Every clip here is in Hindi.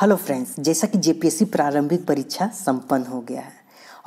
हेलो फ्रेंड्स जैसा कि जेपीएससी प्रारंभिक परीक्षा संपन्न हो गया है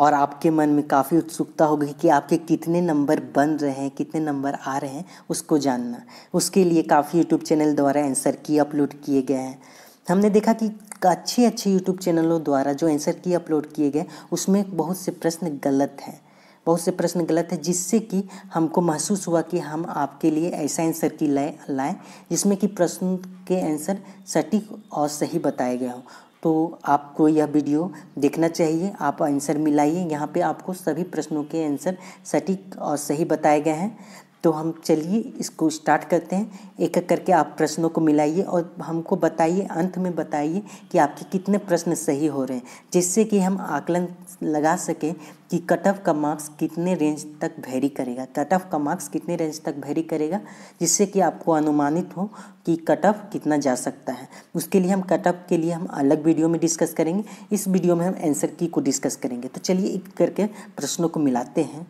और आपके मन में काफ़ी उत्सुकता होगी कि आपके कितने नंबर बन रहे हैं कितने नंबर आ रहे हैं उसको जानना उसके लिए काफ़ी यूट्यूब चैनल द्वारा आंसर की अपलोड किए गए हैं हमने देखा कि अच्छे अच्छे यूट्यूब चैनलों द्वारा जो आंसर की अपलोड किए गए उसमें बहुत से प्रश्न गलत हैं बहुत से प्रश्न गलत है जिससे कि हमको महसूस हुआ कि हम आपके लिए ऐसा आंसर की लाए लाएँ जिसमें कि प्रश्न के आंसर सटीक और सही बताए गए हो तो आपको यह वीडियो देखना चाहिए आप आंसर मिलाइए यहाँ पे आपको सभी प्रश्नों के आंसर सटीक और सही बताए गए हैं तो हम चलिए इसको स्टार्ट करते हैं एक एक करके आप प्रश्नों को मिलाइए और हमको बताइए अंत में बताइए कि आपके कितने प्रश्न सही हो रहे हैं जिससे कि हम आकलन लगा सकें कि कट ऑफ का मार्क्स कितने रेंज तक भैरी करेगा कट ऑफ का मार्क्स कितने रेंज तक भैरी करेगा जिससे कि आपको अनुमानित हो कि कट ऑफ कितना जा सकता है उसके लिए हम कट ऑफ के लिए हम अलग वीडियो में डिस्कस करेंगे इस वीडियो में हम आंसर की को डिस्कस करेंगे तो चलिए एक करके प्रश्नों को मिलाते हैं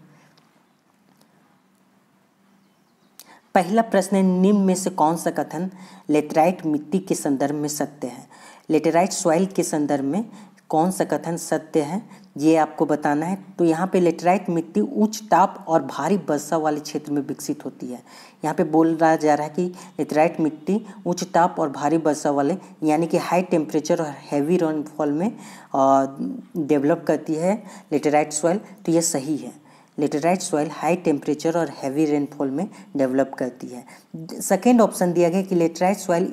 पहला प्रश्न है निम्न में से कौन सा कथन लेटराइट मिट्टी के संदर्भ में सत्य है लेटेराइट सॉइल के संदर्भ में कौन सा कथन सत्य है ये आपको बताना है तो यहाँ पे लेटेराइट मिट्टी उच्च ताप और भारी वर्षा वाले क्षेत्र में विकसित होती है यहाँ पे बोल रहा जा रहा है कि लेटराइट मिट्टी उच्च ताप और भारी वर्षा वाले यानी कि हाई टेम्परेचर और हैवी रेनफॉल में डेवलप करती है लेटेराइट सॉइल तो यह सही है लेटेराइट सॉइल हाई टेम्परेचर और हैवी रेनफॉल में डेवलप करती है सेकेंड ऑप्शन दिया गया कि laterite soil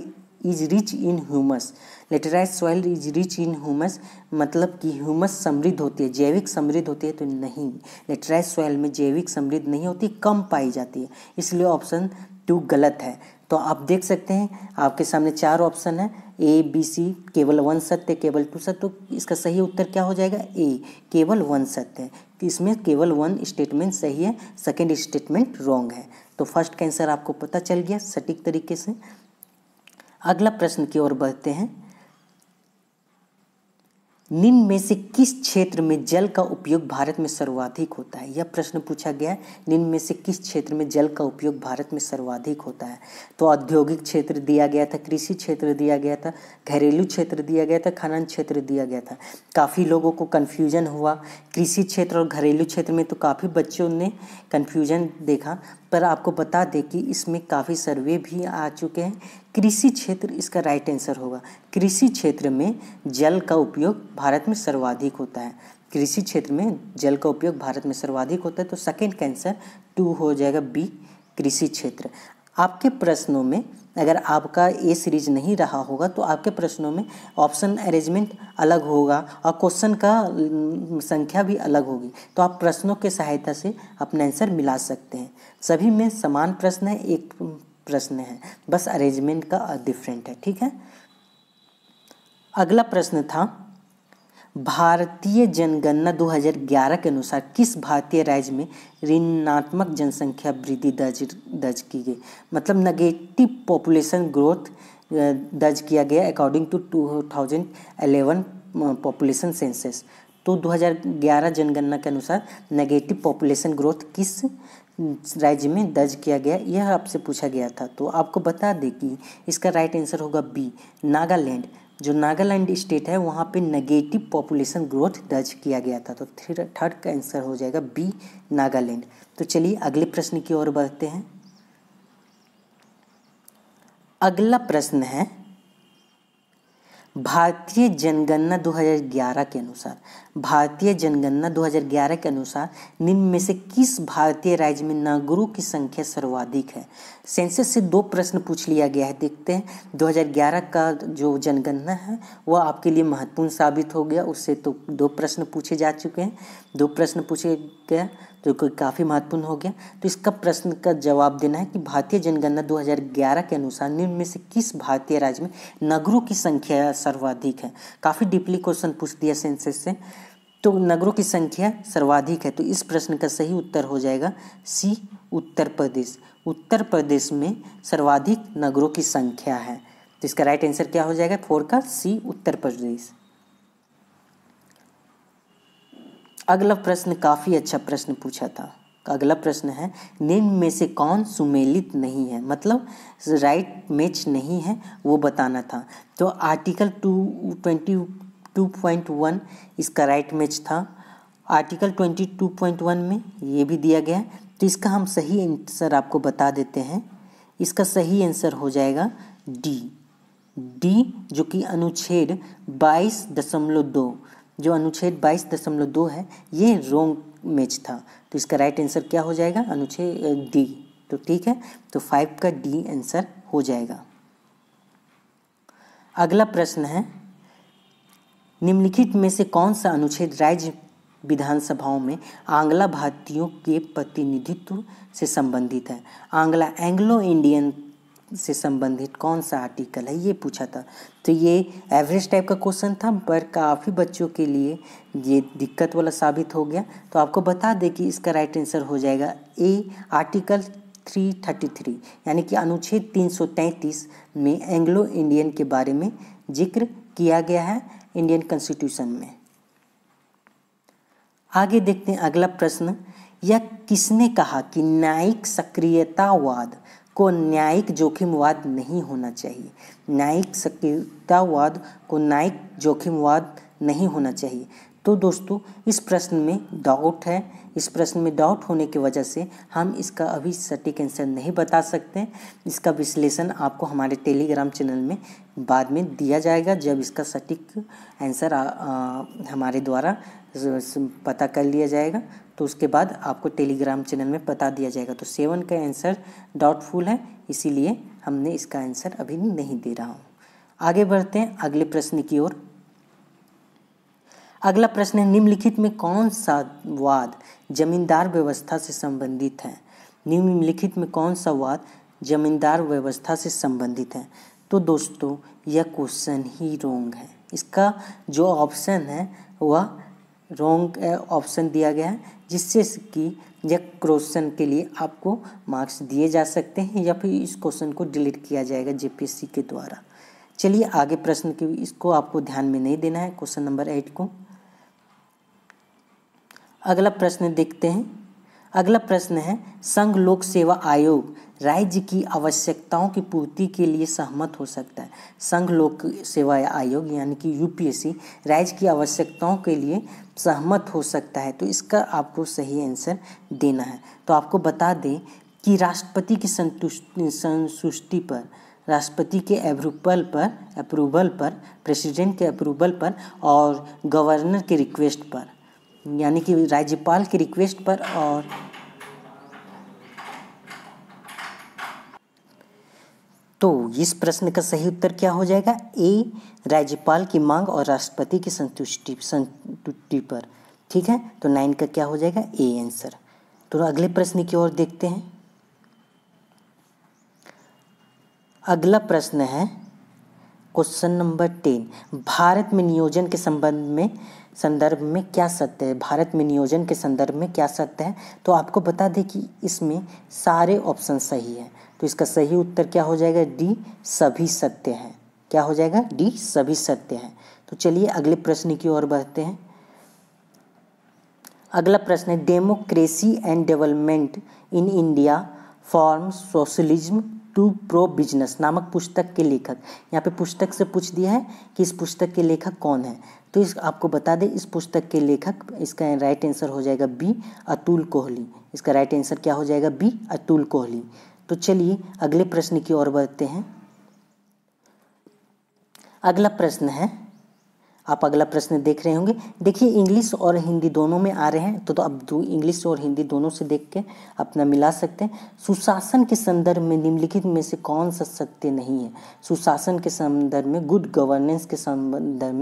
is rich in humus laterite soil is rich in humus मतलब कि ह्यूमस समृद्ध होती है जैविक समृद्ध होती है तो नहीं लेटेराइट सॉइल में जैविक समृद्ध नहीं होती कम पाई जाती है इसलिए ऑप्शन टू गलत है तो आप देख सकते हैं आपके सामने चार ऑप्शन है ए बी सी केवल वन सत्य केवल टू सत्य तो इसका सही उत्तर क्या हो जाएगा ए केवल वन सत्य कि इसमें केवल वन स्टेटमेंट सही है सेकेंड स्टेटमेंट रॉन्ग है तो फर्स्ट का आंसर आपको पता चल गया सटीक तरीके से अगला प्रश्न की ओर बढ़ते हैं निम्न में से किस क्षेत्र में जल का उपयोग भारत में सर्वाधिक होता है यह प्रश्न पूछा गया है निम्न में से किस क्षेत्र में जल का उपयोग भारत में सर्वाधिक होता है तो औद्योगिक क्षेत्र दिया गया था कृषि क्षेत्र दिया गया था घरेलू क्षेत्र दिया गया था खनन क्षेत्र दिया गया था काफ़ी लोगों को कन्फ्यूजन हुआ कृषि क्षेत्र और घरेलू क्षेत्र में तो काफ़ी बच्चों ने कन्फ्यूजन देखा पर आपको बता दें कि इसमें काफ़ी सर्वे भी आ चुके हैं कृषि क्षेत्र इसका राइट आंसर होगा कृषि क्षेत्र में जल का उपयोग भारत में सर्वाधिक होता है कृषि क्षेत्र में जल का उपयोग भारत में सर्वाधिक होता है तो सेकेंड कैंसर टू हो जाएगा बी कृषि क्षेत्र आपके प्रश्नों में अगर आपका ए सीरीज नहीं रहा होगा तो आपके प्रश्नों में ऑप्शन अरेंजमेंट अलग होगा और क्वेश्चन का संख्या भी अलग होगी तो आप प्रश्नों के सहायता से अपना आंसर मिला सकते हैं सभी में समान प्रश्न है एक प्रश्न है बस अरेंजमेंट का डिफरेंट है ठीक है अगला प्रश्न था भारतीय जनगणना 2011 के अनुसार किस भारतीय राज्य में ऋणात्मक जनसंख्या वृद्धि दर्ज दर्ज की गई मतलब नेगेटिव पॉपुलेशन ग्रोथ दर्ज किया गया अकॉर्डिंग टू 2011 पॉपुलेशन सेंसस तो 2011 जनगणना के अनुसार नेगेटिव पॉपुलेशन ग्रोथ किस राज्य में दर्ज किया गया यह आपसे पूछा गया था तो आपको बता दें कि इसका राइट आंसर होगा बी नागालैंड जो नागालैंड स्टेट है वहाँ पे नेगेटिव पॉपुलेशन ग्रोथ दर्ज किया गया था तो थर्ड का आंसर हो जाएगा बी नागालैंड तो चलिए अगले प्रश्न की ओर बढ़ते हैं अगला प्रश्न है भारतीय जनगणना 2011 के अनुसार भारतीय जनगणना 2011 के अनुसार निम्न में से किस भारतीय राज्य में नागरों की संख्या सर्वाधिक है सेंसस से दो प्रश्न पूछ लिया गया है देखते हैं 2011 का जो जनगणना है वह आपके लिए महत्वपूर्ण साबित हो गया उससे तो दो प्रश्न पूछे जा चुके हैं दो प्रश्न पूछे गए जो तो कि काफ़ी महत्वपूर्ण हो गया तो इसका प्रश्न का जवाब देना है कि भारतीय जनगणना 2011 के अनुसार निम्न में से किस भारतीय राज्य में नगरों की संख्या सर्वाधिक है काफ़ी डीपली क्वेश्चन पूछ दिया सेंसेस से तो नगरों की संख्या सर्वाधिक है तो इस प्रश्न का सही उत्तर हो जाएगा सी उत्तर प्रदेश उत्तर प्रदेश में सर्वाधिक नगरों की संख्या है तो इसका राइट आंसर क्या हो जाएगा फोर का सी उत्तर प्रदेश अगला प्रश्न काफ़ी अच्छा प्रश्न पूछा था अगला प्रश्न है निम्न में से कौन सुमेलित नहीं है मतलब राइट मैच नहीं है वो बताना था तो article two twenty two point one इसका राइट मैच था article twenty two point one में ये भी दिया गया तो इसका हम सही आंसर आपको बता देते हैं इसका सही आंसर हो जाएगा डी डी जो कि अनुच्छेद बाईस दशमलव दो जो अनुच्छेद बाईस दशमलव दो है ये रोंग मैच था तो इसका राइट आंसर क्या हो जाएगा अनुच्छेद डी तो ठीक है तो फाइव का डी आंसर हो जाएगा अगला प्रश्न है निम्नलिखित में से कौन सा अनुच्छेद राज्य विधानसभाओं में आंग्ला भारतीयों के प्रतिनिधित्व से संबंधित है आंग्ला एंग्लो इंडियन से संबंधित कौन सा आर्टिकल है ये पूछा था तो ये एवरेज टाइप का क्वेश्चन था पर काफ़ी बच्चों के लिए ये दिक्कत वाला साबित हो गया तो आपको बता दें कि इसका राइट आंसर हो जाएगा ए आर्टिकल 333 यानी कि अनुच्छेद 333 में एंग्लो इंडियन के बारे में जिक्र किया गया है इंडियन कॉन्स्टिट्यूशन में आगे देखते हैं अगला प्रश्न यह किसने कहा कि न्यायिक सक्रियतावाद को न्यायिक जोखिमवाद नहीं होना चाहिए न्यायिक सक्रियतावाद को न्यायिक जोखिमवाद नहीं होना चाहिए तो दोस्तों इस प्रश्न में डाउट है इस प्रश्न में डाउट होने की वजह से हम इसका अभी सटीक आंसर नहीं बता सकते इसका विश्लेषण आपको हमारे टेलीग्राम चैनल में बाद में दिया जाएगा जब इसका सटीक आंसर हमारे द्वारा पता कर लिया जाएगा तो उसके बाद आपको टेलीग्राम चैनल में बता दिया जाएगा तो सेवन का आंसर डाउटफुल है इसीलिए हमने इसका आंसर अभी नहीं दे रहा हूँ आगे बढ़ते हैं अगले प्रश्न की ओर अगला प्रश्न है निम्नलिखित में कौन सा वाद जमींदार व्यवस्था से संबंधित है निम्नलिखित में कौन सा वाद जमींदार व्यवस्था से संबंधित है तो दोस्तों यह क्वेश्चन ही रोंग है इसका जो ऑप्शन है वह रोंग ऑप्शन eh, दिया गया है जिससे कि यह क्वेश्चन के लिए आपको मार्क्स दिए जा सकते हैं या फिर इस क्वेश्चन को डिलीट किया जाएगा जेपीएससी के द्वारा चलिए आगे प्रश्न की इसको आपको ध्यान में नहीं देना है क्वेश्चन नंबर एट को अगला प्रश्न देखते हैं अगला प्रश्न है संघ लोक सेवा आयोग राज्य की आवश्यकताओं की पूर्ति के लिए सहमत हो सकता है संघ लोक सेवा आयोग यानी कि यूपीएससी राज्य की आवश्यकताओं के लिए सहमत हो सकता है तो इसका आपको सही आंसर देना है तो आपको बता दें कि राष्ट्रपति की संतुष्टि संतुष्टि पर राष्ट्रपति के अप्रूवल पर अप्रूवल पर प्रेसिडेंट के अप्रूवल पर और गवर्नर के रिक्वेस्ट पर यानी कि राज्यपाल के रिक्वेस्ट पर और तो इस प्रश्न का सही उत्तर क्या हो जाएगा ए राज्यपाल की मांग और राष्ट्रपति की संतुष्टि संतुष्टि पर ठीक है तो नाइन का क्या हो जाएगा ए आंसर तो अगले प्रश्न की ओर देखते हैं अगला प्रश्न है क्वेश्चन नंबर टेन भारत में नियोजन के संबंध में संदर्भ में क्या सत्य है भारत में नियोजन के संदर्भ में क्या सत्य है तो आपको बता दें कि इसमें सारे ऑप्शन सही है तो इसका सही उत्तर क्या हो जाएगा डी सभी सत्य हैं क्या हो जाएगा डी सभी सत्य हैं तो चलिए अगले प्रश्न की ओर बढ़ते हैं अगला प्रश्न है democracy and development in India from socialism to pro business नामक पुस्तक के लेखक यहाँ पे पुस्तक से पूछ दिया है कि इस पुस्तक के लेखक कौन है तो इस आपको बता दें इस पुस्तक के लेखक इसका राइट आंसर हो जाएगा बी अतुल कोहली इसका राइट आंसर क्या हो जाएगा बी अतुल कोहली तो चलिए अगले प्रश्न की ओर बढ़ते हैं अगला प्रश्न है आप अगला प्रश्न देख रहे होंगे देखिए इंग्लिश और हिंदी दोनों में आ रहे हैं तो, तो अब दो इंग्लिश और हिंदी दोनों से देख के अपना मिला सकते हैं सुशासन के संदर्भ में निम्नलिखित में से कौन सा सत्य नहीं है सुशासन के संदर्भ में गुड गवर्नेंस के संदर्भ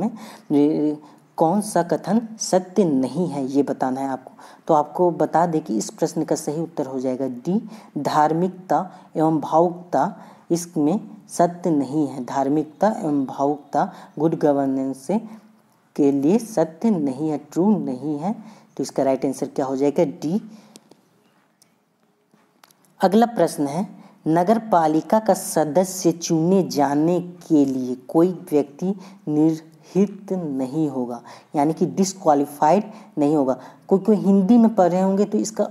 में कौन सा कथन सत्य नहीं है ये बताना है आपको तो आपको बता दें कि इस प्रश्न का सही उत्तर हो जाएगा डी धार्मिकता एवं भावुकता इसमें सत्य नहीं है धार्मिकता एवं भावुकता गुड गवर्नेंस से के लिए सत्य नहीं है ट्रू नहीं है तो इसका राइट आंसर क्या हो जाएगा डी अगला प्रश्न है नगर पालिका का सदस्य चुने जाने के लिए कोई व्यक्ति निर्हित नहीं होगा यानी कि डिसक्वालिफाइड नहीं होगा कोई कोई हिंदी में पढ़ रहे होंगे तो इसका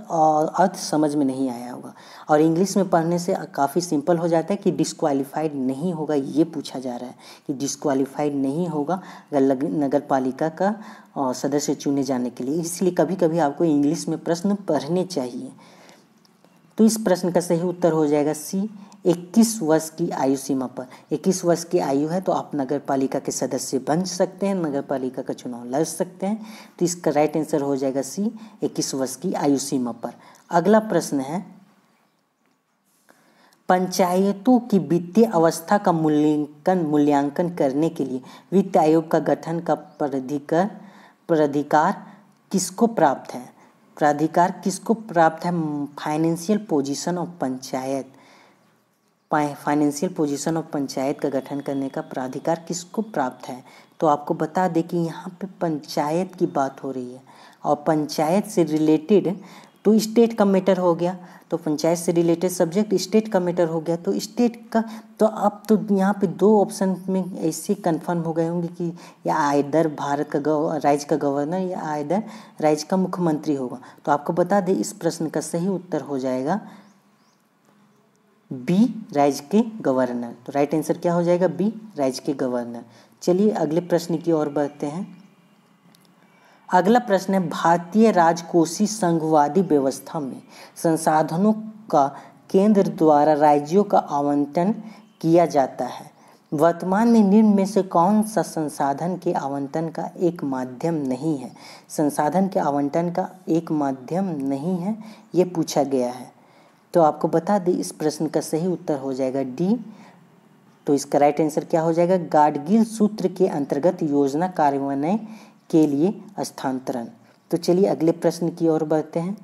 अर्थ समझ में नहीं आया होगा और इंग्लिश में पढ़ने से काफ़ी सिंपल हो जाता है कि डिस्क्वालीफाइड नहीं होगा ये पूछा जा रहा है कि डिस्क्वालीफाइड नहीं होगा अगर नगर पालिका का सदस्य चुने जाने के लिए इसलिए कभी कभी आपको इंग्लिश में प्रश्न पढ़ने चाहिए तो इस प्रश्न का सही उत्तर हो जाएगा सी इक्कीस वर्ष की आयु सीमा पर इक्कीस वर्ष की आयु है तो आप नगर पालिका के सदस्य बन सकते हैं नगर पालिका का चुनाव लड़ सकते हैं तो इसका राइट आंसर हो जाएगा सी इक्कीस वर्ष की आयु सीमा पर अगला प्रश्न है पंचायतों की वित्तीय अवस्था का मूल्यांकन मूल्यांकन करने के लिए वित्त आयोग का गठन का प्राधिकार प्राधिकार किसको प्राप्त है प्राधिकार किसको प्राप्त है financial position of panchayat financial position of panchayat का गठन करने का प्राधिकार किसको प्राप्त है तो आपको बता दें कि यहाँ पे पंचायत की बात हो रही है और पंचायत से रिलेटेड तो स्टेट का मैटर हो गया तो पंचायत से रिलेटेड सब्जेक्ट स्टेट का मैटर हो गया तो स्टेट का तो अब तो यहाँ पे दो ऑप्शन में ऐसे कंफर्म हो गए होंगे कि या आयदर भारत का राज्य का गवर्नर या आयदर राज्य का मुख्यमंत्री होगा तो आपको बता दें इस प्रश्न का सही उत्तर हो जाएगा बी राज्य के गवर्नर तो राइट आंसर क्या हो जाएगा बी राज्य के गवर्नर चलिए अगले प्रश्न की ओर बढ़ते हैं अगला प्रश्न है भारतीय राजकोषीय संघवादी व्यवस्था में संसाधनों का केंद्र द्वारा राज्यों का आवंटन किया जाता है वर्तमान में निम्न में से कौन सा संसाधन के आवंटन का एक माध्यम नहीं है संसाधन के आवंटन का एक माध्यम नहीं है ये पूछा गया है तो आपको बता दें इस प्रश्न का सही उत्तर हो जाएगा डी तो इसका राइट आंसर क्या हो जाएगा गाडगिल सूत्र के अंतर्गत योजना कार्यान्वयन के लिए स्थानांतरण तो चलिए अगले प्रश्न की ओर बढ़ते हैं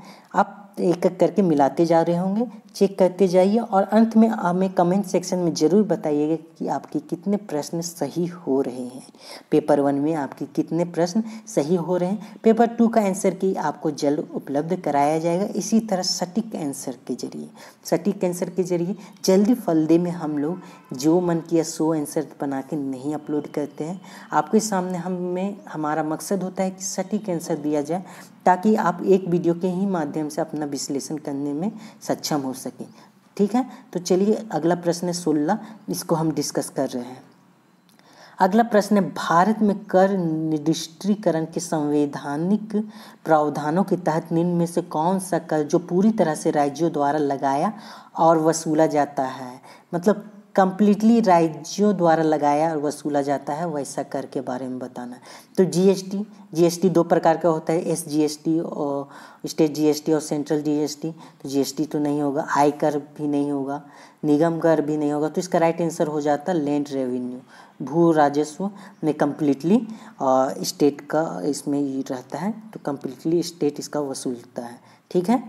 आप एक एक करके मिलाते जा रहे होंगे चेक करते जाइए और अंत में हमें कमेंट सेक्शन में ज़रूर बताइएगा कि आपके कितने प्रश्न सही हो रहे हैं पेपर वन में आपके कितने प्रश्न सही हो रहे हैं पेपर टू का आंसर की आपको जल्द उपलब्ध कराया जाएगा इसी तरह सटीक आंसर के जरिए सटीक आंसर के जरिए जल्दी फलदे में हम लोग जो मन किया सो आंसर बना के नहीं अपलोड करते हैं आपके सामने हमें हमारा मकसद होता है कि सटीक आंसर दिया जाए ताकि आप एक वीडियो के ही माध्यम से अपना विश्लेषण करने में सक्षम हो सके ठीक है तो चलिए अगला प्रश्न है सोलह इसको हम डिस्कस कर रहे हैं अगला प्रश्न है भारत में कर निर्दिष्टीकरण के संवैधानिक प्रावधानों के तहत निम्न में से कौन सा कर जो पूरी तरह से राज्यों द्वारा लगाया और वसूला जाता है मतलब कंप्लीटली राज्यों द्वारा लगाया और वसूला जाता है वैसा कर के बारे में बताना तो जीएसटी जीएसटी दो प्रकार का होता है एस जीएसटी और स्टेट जीएसटी और सेंट्रल जीएसटी तो जीएसटी तो नहीं होगा आयकर भी नहीं होगा निगम कर भी नहीं होगा तो इसका राइट आंसर हो जाता है लैंड रेवेन्यू भू राजस्व में कम्प्लीटली स्टेट का इसमें रहता है तो कम्प्लीटली स्टेट इसका वसूलता है ठीक है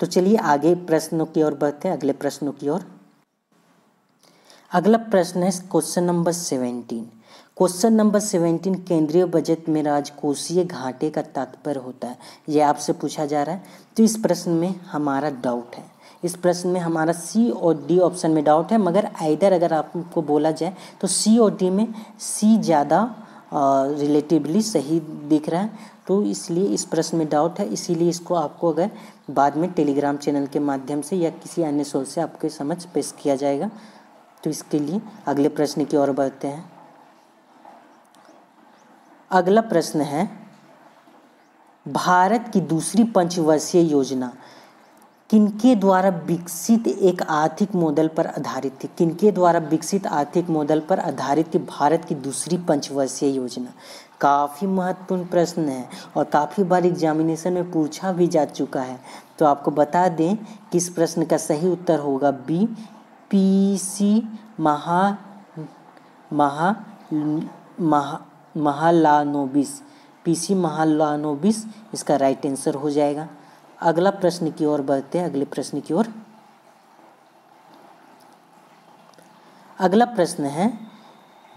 तो चलिए आगे प्रश्नों की ओर बढ़ते हैं अगले प्रश्नों की ओर अगला प्रश्न है question number seventeen question number seventeen केंद्रीय बजट में राजकोषीय घाटे का तात्पर्य होता है यह आपसे पूछा जा रहा है तो इस प्रश्न में हमारा डाउट है इस प्रश्न में हमारा सी और डी ऑप्शन में डाउट है मगर आइधर अगर आपको बोला जाए तो सी और डी में सी ज़्यादा रिलेटिवली सही दिख रहा है तो इसलिए इस प्रश्न में डाउट है इसीलिए इसको आपको अगर बाद में टेलीग्राम चैनल के माध्यम से या किसी अन्य सोर्स से आपके समझ पेश किया जाएगा तो इसके लिए अगले प्रश्न की ओर बढ़ते हैं अगला प्रश्न है भारत की दूसरी पंचवर्षीय योजना किनके द्वारा विकसित एक आर्थिक मॉडल पर आधारित थी किनके द्वारा विकसित आर्थिक मॉडल पर आधारित थी भारत की दूसरी पंचवर्षीय योजना काफ़ी महत्वपूर्ण प्रश्न है और काफ़ी बार एग्जामिनेशन में पूछा भी जा चुका है तो आपको बता दें किस प्रश्न का सही उत्तर होगा बी सी महा महा महा महालानोबिस पी सी महालानोबिस इसका राइट आंसर हो जाएगा अगला प्रश्न की ओर बढ़ते हैं अगले प्रश्न की ओर अगला प्रश्न है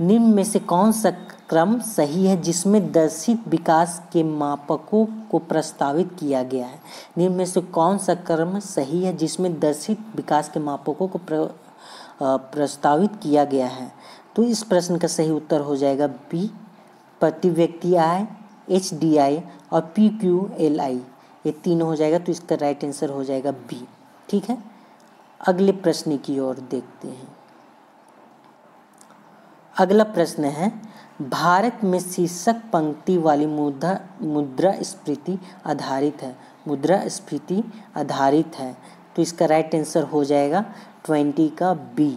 निम्न में से कौन सा क्रम सही है जिसमें दर्शित विकास के मापकों को प्रस्तावित किया गया है निम्न में से कौन सा क्रम सही है जिसमें दर्शित विकास के मापकों को प्र, प्रस्तावित किया गया है तो इस प्रश्न का सही उत्तर हो जाएगा बी प्रति व्यक्ति आय एच डी आई और पी क्यू एल आई ये तीन हो जाएगा तो इसका राइट आंसर हो जाएगा बी ठीक है अगले प्रश्न की ओर देखते हैं अगला प्रश्न है भारत में शीर्षक पंक्ति वाली मुद्रा मुद्रा स्फीति आधारित है मुद्रा स्फीति आधारित है तो इसका राइट आंसर हो जाएगा ट्वेंटी का बी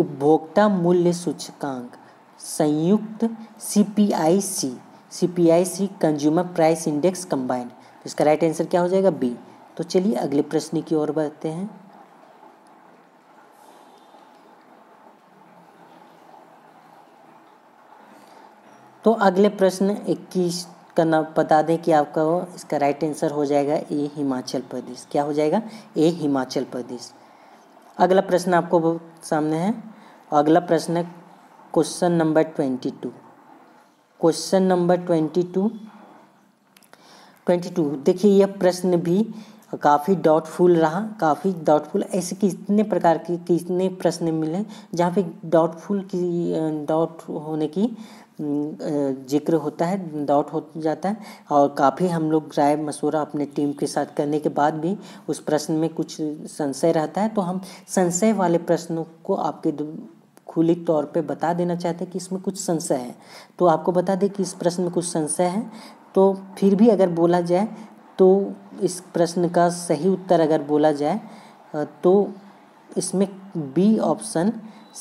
उपभोक्ता मूल्य सूचकांक संयुक्त C P I C C P I C consumer price index combined इसका राइट आंसर क्या हो जाएगा बी तो चलिए अगले प्रश्न की ओर बढ़ते हैं तो अगले प्रश्न इक्कीस का नाम बता दें कि आपका इसका राइट आंसर हो जाएगा ए हिमाचल प्रदेश क्या हो जाएगा ए हिमाचल प्रदेश अगला प्रश्न आपको सामने है अगला प्रश्न है question number twenty two question number twenty two twenty two देखिए यह प्रश्न भी काफ़ी डाउटफुल रहा काफ़ी डाउटफुल ऐसे कितने प्रकार के कितने प्रश्न मिले जहाँ पे डाउटफुल की डाउट होने की जिक्र होता है डाउट हो जाता है और काफ़ी हम लोग राय मशूरा अपने टीम के साथ करने के बाद भी उस प्रश्न में कुछ संशय रहता है तो हम संशय वाले प्रश्नों को आपके खुले तौर पे बता देना चाहते हैं कि इसमें कुछ संशय है तो आपको बता दें कि इस प्रश्न में कुछ संशय है तो फिर भी अगर बोला जाए तो इस प्रश्न का सही उत्तर अगर बोला जाए तो इसमें बी ऑप्शन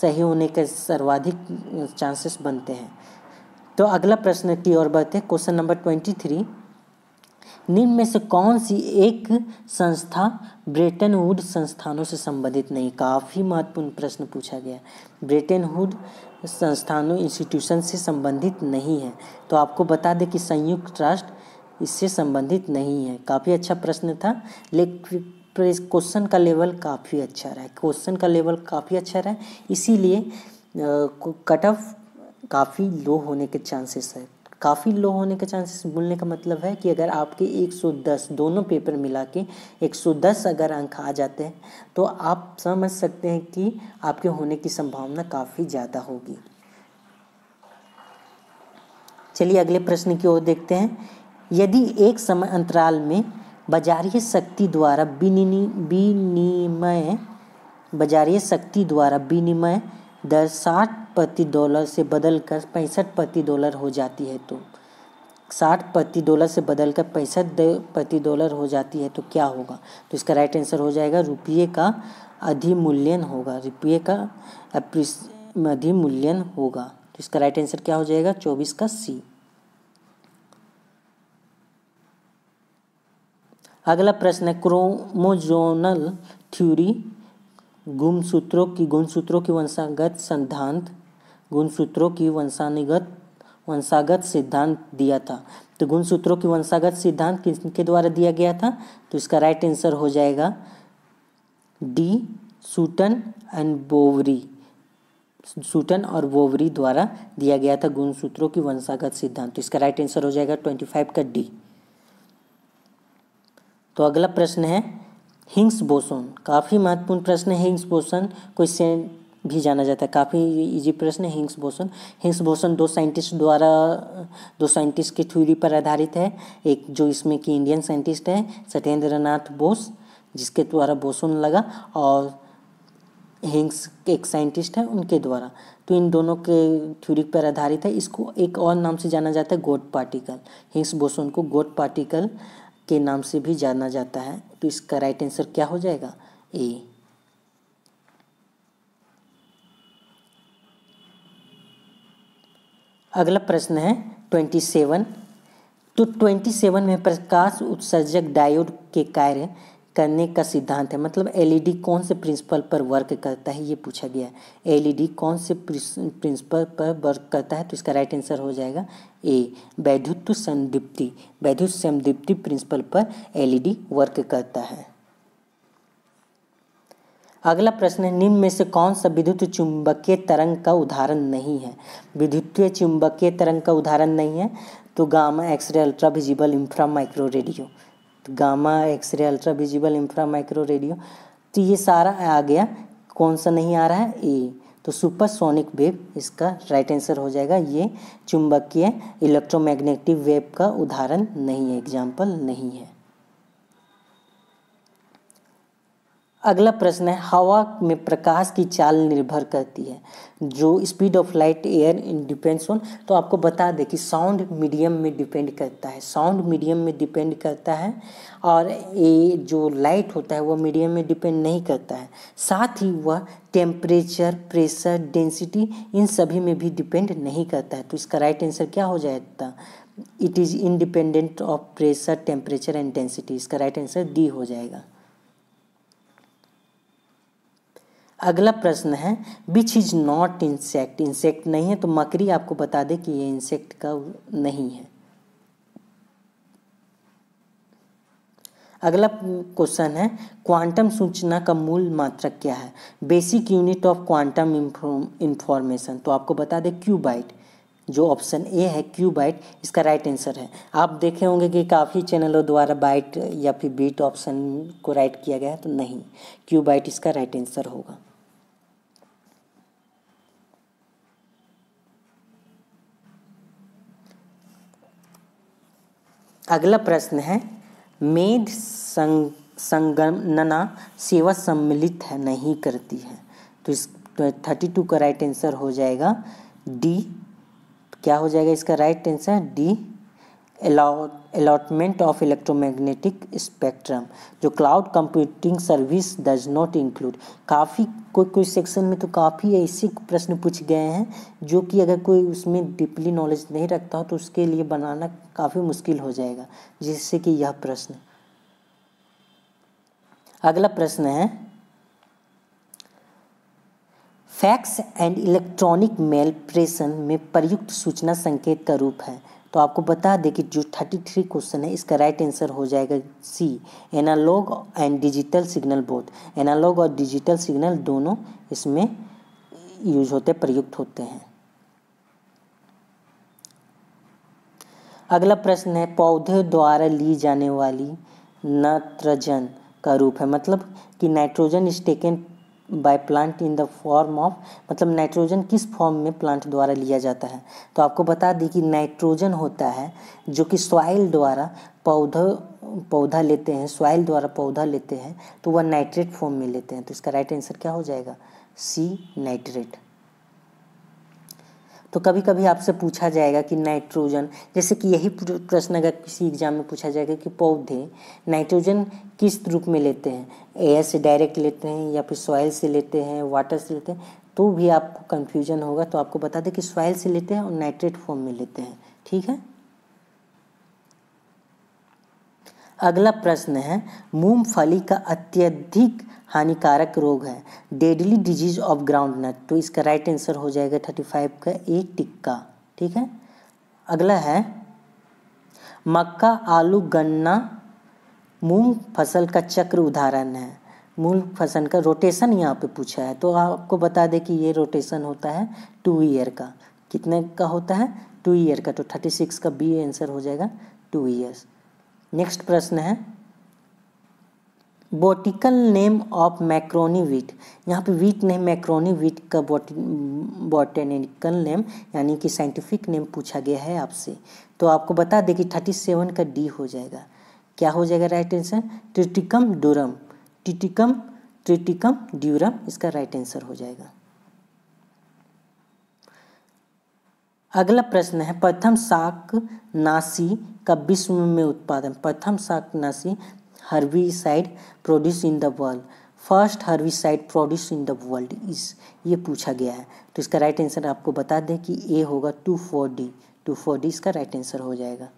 सही होने के सर्वाधिक चांसेस बनते हैं तो अगला प्रश्न की ओर बढ़ते क्वेश्चन नंबर ट्वेंटी थ्री निम्न में से कौन सी एक संस्था ब्रेटन वुड संस्थानों से संबंधित नहीं काफ़ी महत्वपूर्ण प्रश्न पूछा गया ब्रेटन वुड संस्थानों इंस्टीट्यूशन से संबंधित नहीं है तो आपको बता दें कि संयुक्त राष्ट्र इससे संबंधित नहीं है काफ़ी अच्छा प्रश्न था लेकिन क्वेश्चन का लेवल काफ़ी अच्छा रहा है क्वेश्चन का लेवल काफ़ी अच्छा रहा है इसीलिए कट ऑफ काफ़ी लो होने के चांसेस है काफ़ी लो होने के चांसेस बोलने का मतलब है कि अगर आपके 110 दोनों पेपर मिला के 110 अगर अंक आ जाते हैं तो आप समझ सकते हैं कि आपके होने की संभावना काफ़ी ज़्यादा होगी चलिए अगले प्रश्न की ओर देखते हैं यदि एक समय अंतराल में बाजारीय शक्ति द्वारा विनिमय बाजारीय शक्ति द्वारा विनिमय दर साठ प्रति डॉलर से बदलकर पैंसठ प्रति डॉलर हो जाती है तो साठ प्रति डॉलर से बदलकर पैंसठ प्रति डॉलर हो जाती है तो क्या होगा तो इसका राइट आंसर हो जाएगा रुपये का अधिमूल्यन होगा रुपये का अधिमूल्यन होगा तो इसका राइट आंसर क्या हो जाएगा चौबीस का सी अगला प्रश्न है क्रोमोजोनल थ्योरी गुणसूत्रों की गुणसूत्रों की वंशागत सिद्धांत गुणसूत्रों की वंशानिगत वंशागत सिद्धांत दिया था तो गुणसूत्रों की वंशागत सिद्धांत किसके द्वारा दिया गया था तो इसका राइट आंसर हो जाएगा D Sutton and Bowery Sutton और बोवरी द्वारा दिया गया था गुणसूत्रों की वंशागत सिद्धांत तो इसका राइट आंसर हो जाएगा ट्वेंटी फाइव का डी तो अगला प्रश्न है हिंग्स बोसोन काफ़ी महत्वपूर्ण प्रश्न है हिंग्स बोसोन सेंट भी जाना जाता है काफ़ी इजी प्रश्न है हिंग्स बोसोन हिंग्स बोसोन दो साइंटिस्ट द्वारा दो साइंटिस्ट की थ्योरी पर आधारित है एक जो इसमें कि इंडियन साइंटिस्ट है सत्येंद्र नाथ बोस जिसके द्वारा बोसोन लगा और हिंग्स एक साइंटिस्ट है उनके द्वारा तो इन दोनों के थ्योरी पर आधारित है इसको एक और नाम से जाना जाता है गोट पार्टिकल हिंग्स बोसोन को गोट पार्टिकल के नाम से भी जाना जाता है तो इसका राइट आंसर क्या हो जाएगा ए अगला प्रश्न है ट्वेंटी सेवन तो ट्वेंटी सेवन में प्रकाश उत्सर्जक डायोड के कार्य करने का सिद्धांत है मतलब एलईडी e कौन से प्रिंसिपल पर वर्क करता है ये पूछा गया है एलईडी e कौन से प्रिंसिपल पर वर्क करता है तो इसका राइट आंसर हो जाएगा ए वैद्युत्व संदिप्ति वैद्युत संदिप्ति प्रिंसिपल पर एलईडी वर्क e करता है अगला प्रश्न है निम्न में से कौन सा विद्युत चुंबकीय तरंग का उदाहरण नहीं है विद्युतीय चुंबकीय तरंग का उदाहरण नहीं है तो gamma x ray ultra visible infra micro radio gamma x ray ultra visible infra micro radio तो ये सारा आ गया कौन सा नहीं आ रहा है ए तो सुपरसोनिक वेव इसका राइट आंसर हो जाएगा ये चुंबकीय इलेक्ट्रोमैग्नेटिक वेव का उदाहरण नहीं है एग्जाम्पल नहीं है अगला प्रश्न है हवा में प्रकाश की चाल निर्भर करती है जो speed of light air in depends on तो आपको बता दें कि साउंड मीडियम में डिपेंड करता है साउंड मीडियम में डिपेंड करता है और ये जो लाइट होता है वह मीडियम में डिपेंड नहीं करता है साथ ही वह टेम्परेचर प्रेशर डेंसिटी इन सभी में भी डिपेंड नहीं करता है तो इसका राइट आंसर क्या हो जाएगा it is independent of pressure temperature and density इसका राइट आंसर डी हो जाएगा अगला प्रश्न है which is not insect insect नहीं है तो मकरी आपको बता दे कि ये इंसेक्ट का नहीं है अगला क्वेश्चन है क्वांटम सूचना का मूल मात्रक क्या है basic unit of quantum information तो आपको बता दे क्यूबाइट जो ऑप्शन ए है क्यू बाइट इसका राइट आंसर है आप देखे होंगे कि काफ़ी चैनलों द्वारा बाइट या फिर बीट ऑप्शन को राइट किया गया है तो नहीं क्यू बाइट इसका राइट आंसर होगा अगला प्रश्न है मेड संग संगणना सेवा सम्मिलित है नहीं करती है तो इस थर्टी तो टू का राइट आंसर हो जाएगा डी क्या हो जाएगा इसका right answer D allotment of electromagnetic spectrum जो cloud computing service does not include काफ़ी कोई कोई सेक्शन में तो काफ़ी ऐसे प्रश्न पूछ गए हैं जो कि अगर कोई उसमें डीपली नॉलेज नहीं रखता हो तो उसके लिए बनाना काफ़ी मुश्किल हो जाएगा जिससे कि यह प्रश्न अगला प्रश्न है फैक्स एंड इलेक्ट्रॉनिक मेल प्रेषण में प्रयुक्त सूचना संकेत का रूप है तो आपको बता दें कि जो थर्टी थ्री क्वेश्चन है इसका राइट आंसर हो जाएगा C analog and digital signal both analog और डिजिटल सिग्नल दोनों इसमें यूज होते प्रयुक्त होते हैं अगला प्रश्न है पौधे द्वारा ली जाने वाली नाइट्रोजन का रूप है मतलब कि nitrogen is taken by plant in the form of मतलब नाइट्रोजन किस फॉर्म में प्लांट द्वारा लिया जाता है तो आपको बता दें कि नाइट्रोजन होता है जो कि सॉइल द्वारा पौधों पौधा लेते हैं सॉइल द्वारा पौधा लेते हैं तो वह नाइट्रेट फॉर्म में लेते हैं तो इसका राइट आंसर क्या हो जाएगा सी नाइट्रेट तो कभी कभी आपसे पूछा जाएगा कि नाइट्रोजन जैसे कि यही प्रश्न अगर किसी एग्जाम में पूछा जाएगा कि पौधे नाइट्रोजन किस रूप में लेते हैं एयर से डायरेक्ट लेते हैं या फिर सॉइल से लेते हैं वाटर से लेते हैं तो भी आपको कन्फ्यूजन होगा तो आपको बता दें कि सॉइल से लेते हैं और नाइट्रेट फॉर्म में लेते हैं ठीक है अगला प्रश्न है मूंगफली का अत्यधिक हानिकारक रोग है deadly disease of groundnut तो इसका राइट आंसर हो जाएगा थर्टी फाइव का ए टिक्का ठीक है अगला है मक्का आलू गन्ना मूंग फसल का चक्र उदाहरण है मूल फसल का रोटेशन यहाँ पे पूछा है तो आपको बता दें कि ये रोटेशन होता है टू ईयर का कितने का होता है टू ईयर का तो थर्टी सिक्स का बी आंसर हो जाएगा टू ईयर्स नेक्स्ट प्रश्न है botanical name of macaroni wheat यहाँ पे वीट नेम मैक्रोनी वीट का बॉटेनिकल नेम यानी कि साइंटिफिक नेम पूछा गया है आपसे तो आपको बता दें कि थर्टी सेवन का डी हो जाएगा क्या हो जाएगा right answer triticum durum triticum triticum durum इसका राइट आंसर हो जाएगा अगला प्रश्न है प्रथम शाक नासी का विश्व में उत्पादन प्रथम शाक नासी herbicide produce in the world first herbicide produce in the world इस ये पूछा गया है तो इसका राइट आंसर आपको बता दें कि ए होगा two four D two four D इसका राइट आंसर हो जाएगा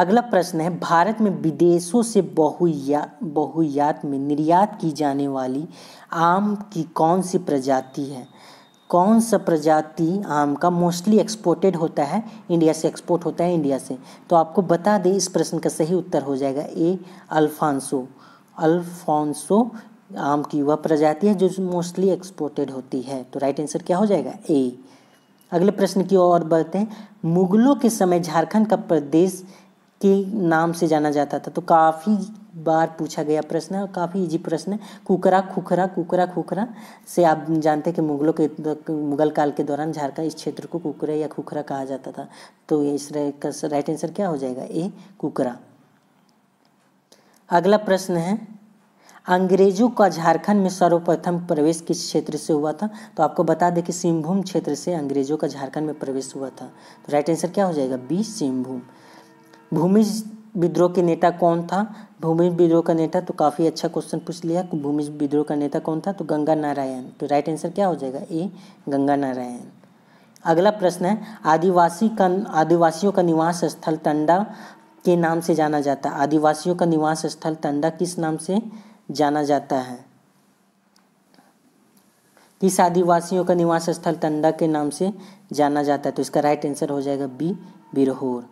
अगला प्रश्न है भारत में विदेशों से बहुया बहुयात में निर्यात की जाने वाली आम की कौन सी प्रजाति है कौन सा प्रजाति आम का मोस्टली एक्सपोर्टेड होता है इंडिया से एक्सपोर्ट होता है इंडिया से तो आपको बता दें इस प्रश्न का सही उत्तर हो जाएगा ए अल्फांसो अल्फांसो आम की वह प्रजाति है जो मोस्टली एक्सपोर्टेड होती है तो राइट आंसर क्या हो जाएगा ए अगले प्रश्न की ओर बढ़ते हैं मुगलों के समय झारखंड का प्रदेश के नाम से जाना जाता था तो काफ़ी बार पूछा गया प्रश्न है और काफ़ी इजी प्रश्न है कुकरा खुखरा कुकरा खुखरा से आप जानते हैं कि मुगलों के मुगल काल के दौरान झारखंड इस क्षेत्र को कुकरा या खुखरा कहा जाता था तो ये इस राइट आंसर क्या हो जाएगा ए कुकरा अगला प्रश्न है अंग्रेजों का झारखंड में सर्वप्रथम प्रवेश किस क्षेत्र से हुआ था तो आपको बता दें कि सिंहभूम क्षेत्र से अंग्रेजों का झारखंड में प्रवेश हुआ था तो राइट आंसर क्या हो जाएगा बी सिंहभूम भूमिज विद्रोह के नेता कौन था भूमि विद्रोह का नेता तो काफ़ी अच्छा क्वेश्चन पूछ लिया भूमि विद्रोह का नेता कौन था तो गंगा नारायण तो राइट आंसर क्या हो जाएगा ए गंगा नारायण अगला प्रश्न है आदिवासी का आदिवासियों का निवास स्थल टंडा के नाम से जाना जाता है आदिवासियों का निवास स्थल टंडा किस नाम से जाना जाता है किस आदिवासियों का निवास स्थल टंडा के नाम से जाना जाता है तो इसका राइट आंसर हो जाएगा बी बिरहोर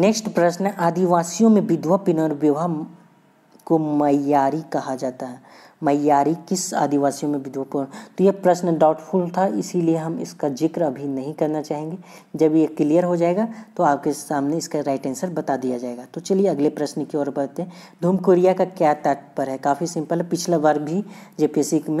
नेक्स्ट प्रश्न आदिवासियों में विधवा पुनर्विवाह को मैयारी कहा जाता है मैारी किस आदिवासियों में विधवा तो यह प्रश्न डाउटफुल था इसीलिए हम इसका जिक्र अभी नहीं करना चाहेंगे जब ये क्लियर हो जाएगा तो आपके सामने इसका राइट आंसर बता दिया जाएगा तो चलिए अगले प्रश्न की ओर बढ़ते हैं धूमकुरिया का क्या तात्पर्य है काफ़ी सिंपल है पिछला बार भी जे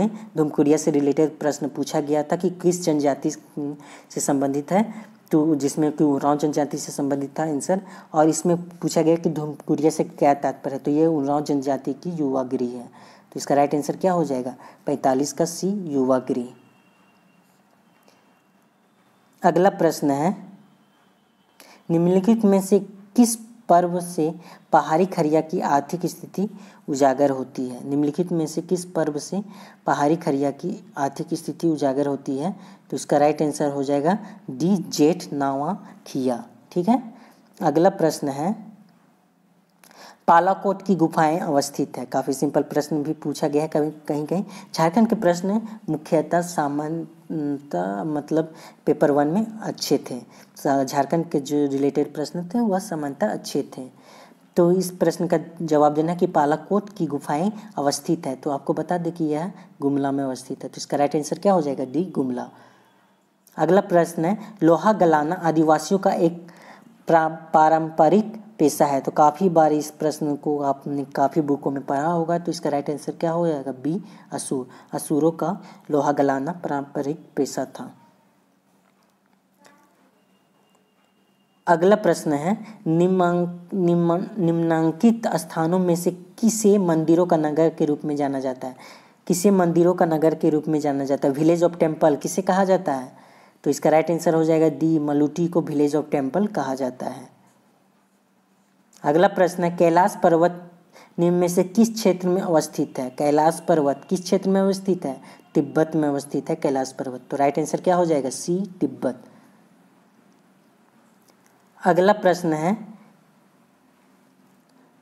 में धूमकुरिया से रिलेटेड प्रश्न पूछा गया था कि किस जनजाति से संबंधित है तो जिसमें कि उन्नाव जनजाति से संबंधित था आंसर और इसमें पूछा गया कि धूमकुरिया से क्या तात्पर्य है तो ये उन्नाव जनजाति की युवा गृह है तो इसका राइट आंसर क्या हो जाएगा पैंतालीस का सी युवा गृह अगला प्रश्न है निम्नलिखित में से किस पर्व से पहाड़ी खरिया की आर्थिक स्थिति उजागर होती है निम्नलिखित में से किस पर्व से पहाड़ी खरिया की आर्थिक स्थिति उजागर होती है तो इसका राइट आंसर हो जाएगा डी जेठ नावा खिया ठीक है अगला प्रश्न है पालाकोट की गुफाएं अवस्थित है काफ़ी सिंपल प्रश्न भी पूछा गया है कभी कहीं कहीं झारखंड के प्रश्न मुख्यतः सामान्यता मतलब पेपर वन में अच्छे थे झारखंड के जो रिलेटेड प्रश्न थे वह सामान्यता अच्छे थे तो इस प्रश्न का जवाब देना कि पालाकोट की गुफाएं अवस्थित है तो आपको बता दें कि यह गुमला में अवस्थित है तो इसका राइट आंसर क्या हो जाएगा डी गुमला अगला प्रश्न है लोहा गलाना आदिवासियों का एक पारंपरिक पेशा है तो काफ़ी बार इस प्रश्न को आपने काफ़ी बुकों में पढ़ा होगा तो इसका राइट आंसर क्या हो जाएगा बी असुर असुरों का लोहा गलाना पारंपरिक पेशा था अगला प्रश्न है निम्नांकित स्थानों में से किसे मंदिरों का नगर के रूप में जाना जाता है किसे मंदिरों का नगर के रूप में जाना जाता है विलेज ऑफ टेम्पल किसे कहा जाता है तो इसका राइट आंसर हो जाएगा दी मलूटी को विलेज ऑफ टेम्पल कहा जाता है अगला प्रश्न है कैलाश पर्वत निम्न में से किस क्षेत्र में अवस्थित है कैलाश पर्वत किस क्षेत्र में अवस्थित है तिब्बत में अवस्थित है कैलाश पर्वत तो राइट आंसर क्या हो जाएगा सी तिब्बत अगला प्रश्न है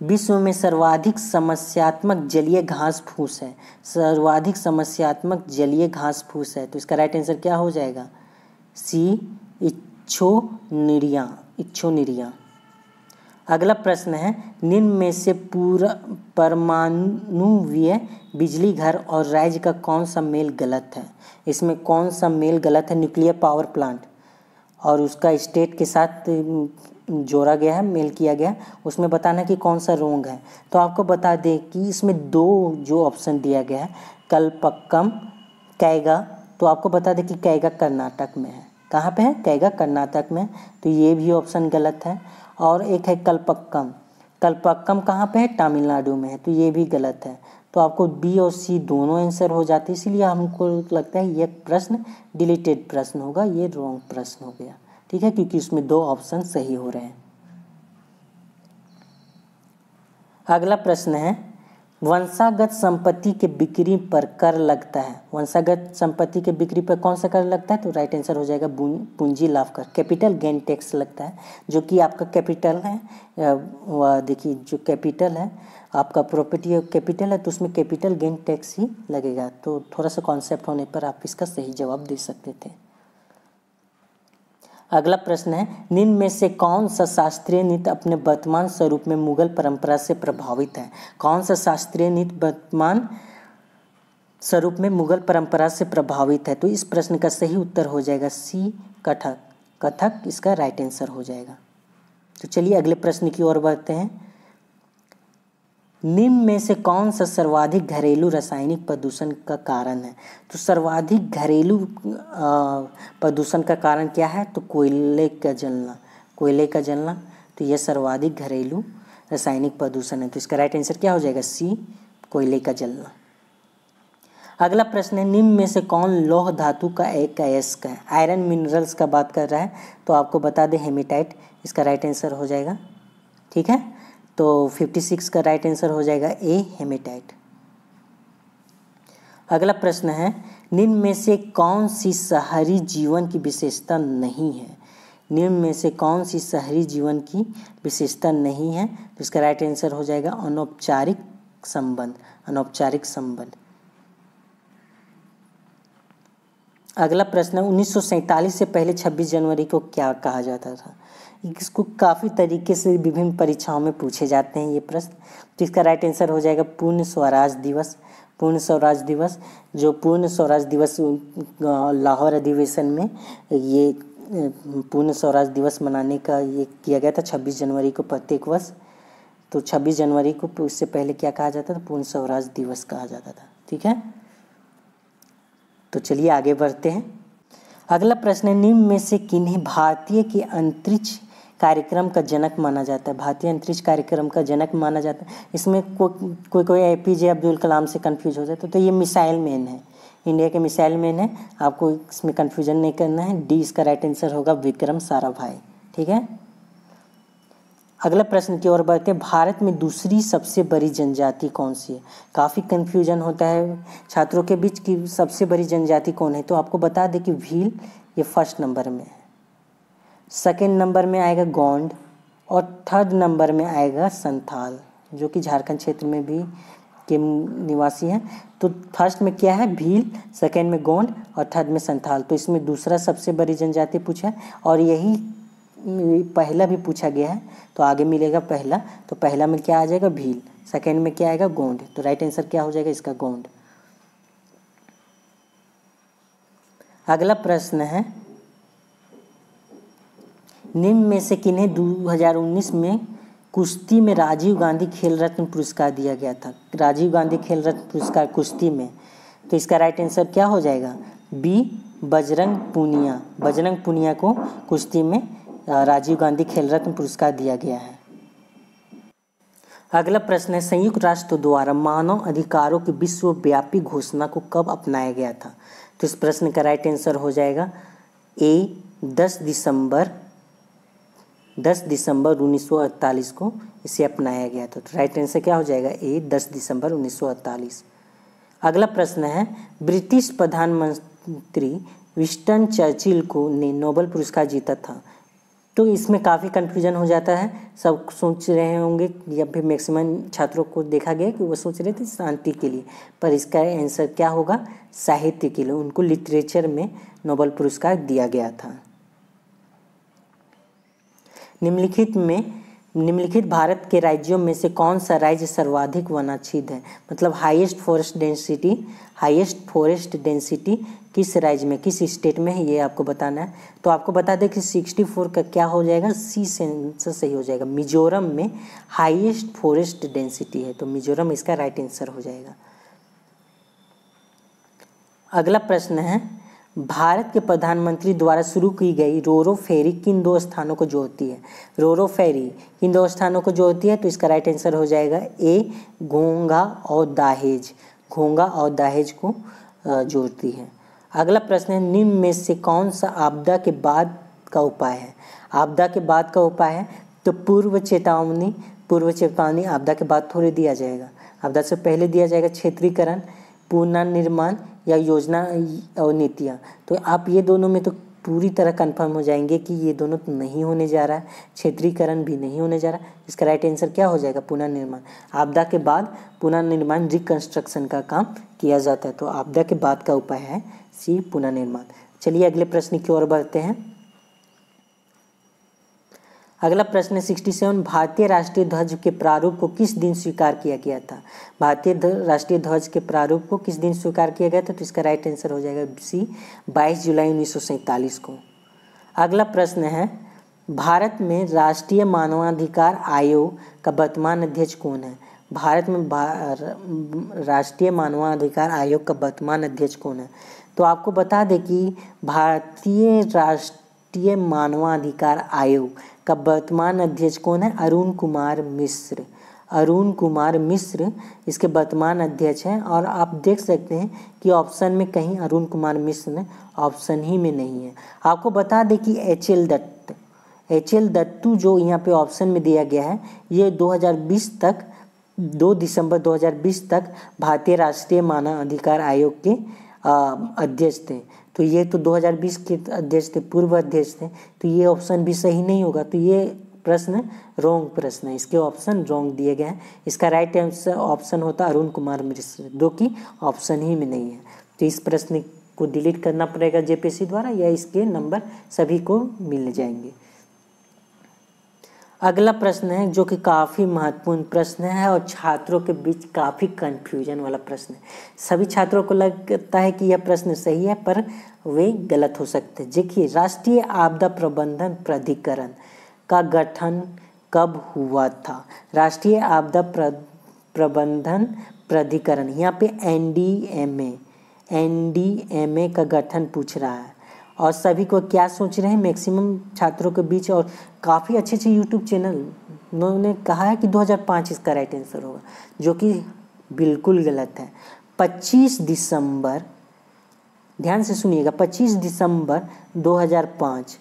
विश्व में सर्वाधिक समस्यात्मक जलीय घास फूस है सर्वाधिक समस्यात्मक जलीय घास फूस है तो इसका राइट आंसर क्या हो जाएगा सी इच्छो निरिया इच्छो निरिया अगला प्रश्न है निम्न में से पूरा परमाणुवीय बिजली घर और राज्य का कौन सा मेल गलत है इसमें कौन सा मेल गलत है न्यूक्लियर पावर प्लांट और उसका स्टेट के साथ जोड़ा गया है मेल किया गया उसमें बताना कि कौन सा रोंग है तो आपको बता दें कि इसमें दो जो ऑप्शन दिया गया है कलपक्कम कैगा तो आपको बता दें कि कैगा कर्नाटक में है कहाँ पे है कैगा कर्नाटक में तो ये भी ऑप्शन गलत है और एक है कल्पक्कम कल्पक्कम कहाँ पे है तमिलनाडु में है तो ये भी गलत है तो आपको बी और सी दोनों आंसर हो जाते हैं इसलिए हमको लगता है ये प्रश्न डिलीटेड प्रश्न होगा ये रॉन्ग प्रश्न हो गया ठीक है क्योंकि इसमें दो ऑप्शन सही हो रहे हैं अगला प्रश्न है वंशागत संपत्ति के बिक्री पर कर लगता है वंशागत संपत्ति के बिक्री पर कौन सा कर लगता है तो राइट आंसर हो जाएगा पूंजी लाभ कर कैपिटल गेन टैक्स लगता है जो कि आपका कैपिटल है देखिए जो कैपिटल है आपका प्रॉपर्टी कैपिटल है तो उसमें कैपिटल गेन टैक्स ही लगेगा तो थोड़ा सा कॉन्सेप्ट होने पर आप इसका सही जवाब दे सकते थे अगला प्रश्न है निम्न में से कौन सा शास्त्रीय नृत्य अपने वर्तमान स्वरूप में मुगल परंपरा से प्रभावित है कौन सा शास्त्रीय नृत्य वर्तमान स्वरूप में मुगल परंपरा से प्रभावित है तो इस प्रश्न का सही उत्तर हो जाएगा सी कथक कथक इसका राइट आंसर हो जाएगा तो चलिए अगले प्रश्न की ओर बढ़ते हैं निम्न में से कौन सा सर्वाधिक घरेलू रासायनिक प्रदूषण का कारण है तो सर्वाधिक घरेलू प्रदूषण का कारण क्या है तो कोयले का जलना कोयले का जलना तो यह सर्वाधिक घरेलू रासायनिक प्रदूषण है तो इसका राइट आंसर क्या हो जाएगा सी कोयले का जलना अगला प्रश्न है निम्न में से कौन लोह धातु का एक अयस्क है आयरन मिनरल्स का बात कर रहा है तो आपको बता दें हेमिटाइट इसका राइट आंसर हो जाएगा ठीक है तो 56 का राइट आंसर हो जाएगा ए हेमेटाइट अगला प्रश्न है निम्न में से कौन सी शहरी जीवन की विशेषता नहीं है निम्न में से कौन सी शहरी जीवन की विशेषता नहीं है तो इसका राइट आंसर हो जाएगा अनौपचारिक संबंध अनौपचारिक संबंध अगला प्रश्न उन्नीस से पहले 26 जनवरी को क्या कहा जाता था इसको काफ़ी तरीके से विभिन्न परीक्षाओं में पूछे जाते हैं ये प्रश्न तो इसका राइट आंसर हो जाएगा पूर्ण स्वराज दिवस पूर्ण स्वराज दिवस जो पूर्ण स्वराज दिवस लाहौर अधिवेशन में ये पूर्ण स्वराज दिवस मनाने का ये किया गया था 26 जनवरी को प्रत्येक वर्ष तो 26 जनवरी को उससे पहले क्या कहा जाता था पूर्ण स्वराज दिवस कहा जाता था ठीक है तो चलिए आगे बढ़ते हैं अगला प्रश्न निम्न में से किन्हीं भारतीय के अंतरिक्ष कार्यक्रम का जनक माना जाता है भारतीय अंतरिक्ष कार्यक्रम का जनक माना जाता है इसमें कोई कोई ए पी जे अब्दुल कलाम से कन्फ्यूज हो जाता तो, है तो ये मिसाइल मैन है इंडिया के मिसाइल मैन है आपको इसमें कन्फ्यूजन नहीं करना है डी इसका राइट आंसर होगा विक्रम साराभाई ठीक है अगला प्रश्न की ओर बढ़ते हैं भारत में दूसरी सबसे बड़ी जनजाति कौन सी है काफ़ी कन्फ्यूजन होता है छात्रों के बीच कि सबसे बड़ी जनजाति कौन है तो आपको बता दें कि भील ये फर्स्ट नंबर में है सेकेंड नंबर में आएगा गोंड और थर्ड नंबर में आएगा संथाल जो कि झारखंड क्षेत्र में भी के निवासी हैं तो फर्स्ट में क्या है भील सेकेंड में गोंड और थर्ड में संथाल तो इसमें दूसरा सबसे बड़ी जनजाति पूछा है और यही पहला भी पूछा गया है तो आगे मिलेगा पहला तो पहला में क्या आ जाएगा भील सेकेंड में क्या आएगा गोंड तो राइट आंसर क्या हो जाएगा इसका गोंड अगला प्रश्न है निम्न में से किन्हें 2019 में कुश्ती में राजीव गांधी खेल रत्न पुरस्कार दिया गया था राजीव गांधी खेल रत्न पुरस्कार कुश्ती में तो इसका राइट आंसर क्या हो जाएगा बी बजरंग पुनिया बजरंग पुनिया को कुश्ती में राजीव गांधी खेल रत्न पुरस्कार दिया गया है अगला प्रश्न है संयुक्त राष्ट्र द्वारा मानव अधिकारों की विश्वव्यापी घोषणा को कब अपनाया गया था तो इस प्रश्न का राइट आंसर हो जाएगा ए 10 दिसंबर 10 दिसंबर 1948 को इसे अपनाया गया था तो राइट आंसर क्या हो जाएगा ए 10 दिसंबर 1948 अगला प्रश्न है ब्रिटिश प्रधानमंत्री विस्टन चर्चिल को ने नोबल पुरस्कार जीता था तो इसमें काफ़ी कन्फ्यूजन हो जाता है सब सोच रहे होंगे या फिर मैक्सिमम छात्रों को देखा गया कि वो सोच रहे थे शांति के लिए पर इसका आंसर क्या होगा साहित्य के लिए उनको लिटरेचर में नोबल पुरस्कार दिया गया था निम्नलिखित में निम्नलिखित भारत के राज्यों में से कौन सा राज्य सर्वाधिक वनाक्षित है मतलब highest forest density highest forest density किस राज्य में किस स्टेट में है ये आपको बताना है तो आपको बता दें कि 64 का क्या हो जाएगा सी सेंसर सही हो जाएगा मिजोरम में हाईएस्ट फॉरेस्ट डेंसिटी है तो मिजोरम इसका राइट आंसर हो जाएगा अगला प्रश्न है भारत के प्रधानमंत्री द्वारा शुरू की गई रोरो फेरी किन दो स्थानों को जोड़ती है रोरो फेरी किन दो स्थानों को जोड़ती है तो इसका राइट आंसर हो जाएगा ए घोंगा और दाहेज घोंगा और दाहेज को जोड़ती है अगला प्रश्न है निम्न में से कौन सा आपदा के बाद का उपाय है आपदा के बाद का उपाय है तो पूर्व चेतावनी पूर्व चेतावनी आपदा के बाद थोड़ी दिया जाएगा आपदा से पहले दिया जाएगा क्षेत्रीकरण पुनर्निर्माण या योजना और नीतियाँ तो आप ये दोनों में तो पूरी तरह कंफर्म हो जाएंगे कि ये दोनों तो नहीं होने जा रहा है क्षेत्रीकरण भी नहीं होने जा रहा इसका राइट आंसर क्या हो जाएगा पुनर्निर्माण आपदा के बाद पुनर्निर्माण रिकंस्ट्रक्शन का काम किया जाता है तो आपदा के बाद का उपाय है सी पुनर्निर्माण चलिए अगले प्रश्न की ओर बढ़ते हैं अगला प्रश्न है सिक्सटी सेवन भारतीय राष्ट्रीय ध्वज के प्रारूप को किस दिन स्वीकार किया गया था भारतीय राष्ट्रीय ध्वज के प्रारूप को किस दिन स्वीकार किया गया था तो इसका राइट आंसर हो जाएगा सी बाईस जुलाई उन्नीस को अगला प्रश्न है भारत में राष्ट्रीय मानवाधिकार आयोग का वर्तमान अध्यक्ष कौन है भारत में राष्ट्रीय मानवाधिकार आयोग का वर्तमान अध्यक्ष कौन है तो आपको बता दें कि भारतीय राष्ट्रीय मानवाधिकार आयोग का वर्तमान अध्यक्ष कौन है अरुण कुमार मिश्र अरुण कुमार मिश्र इसके वर्तमान अध्यक्ष हैं और आप देख सकते हैं कि ऑप्शन में कहीं अरुण कुमार मिश्र ऑप्शन ही में नहीं है आपको बता दें कि H L Dutt H L Dattu जो यहाँ पे ऑप्शन में दिया गया है ये 2020 तक 2 दिसंबर 2020 तक भारतीय राष्ट्रीय मानव अधिकार आयोग के अध्यक्ष थे तो ये तो 2020 के अध्यक्ष थे पूर्व अध्यक्ष थे तो ये ऑप्शन भी सही नहीं होगा तो ये प्रश्न रोंग प्रश्न है इसके ऑप्शन रोंग दिए गए हैं इसका राइट आंसर ऑप्शन होता अरुण कुमार मिश्र जो कि ऑप्शन ही में नहीं है तो इस प्रश्न को डिलीट करना पड़ेगा जेपीसी द्वारा या इसके नंबर सभी को मिल जाएंगे अगला प्रश्न है जो कि काफ़ी महत्वपूर्ण प्रश्न है और छात्रों के बीच काफ़ी कंफ्यूजन वाला प्रश्न है सभी छात्रों को लगता है कि यह प्रश्न सही है पर वे गलत हो सकते हैं देखिए राष्ट्रीय आपदा प्रबंधन प्राधिकरण का गठन कब हुआ था राष्ट्रीय आपदा प्र, प्रबंधन प्राधिकरण यहाँ पे N D M A N D M A का गठन पूछ रहा है और सभी को क्या सोच रहे हैं मैक्सिमम छात्रों के बीच और काफ़ी अच्छे अच्छे यूट्यूब चैनल उन्होंने कहा है कि 2005 इसका राइट आंसर होगा जो कि बिल्कुल गलत है 25 दिसंबर ध्यान से सुनिएगा 25 दिसंबर 2005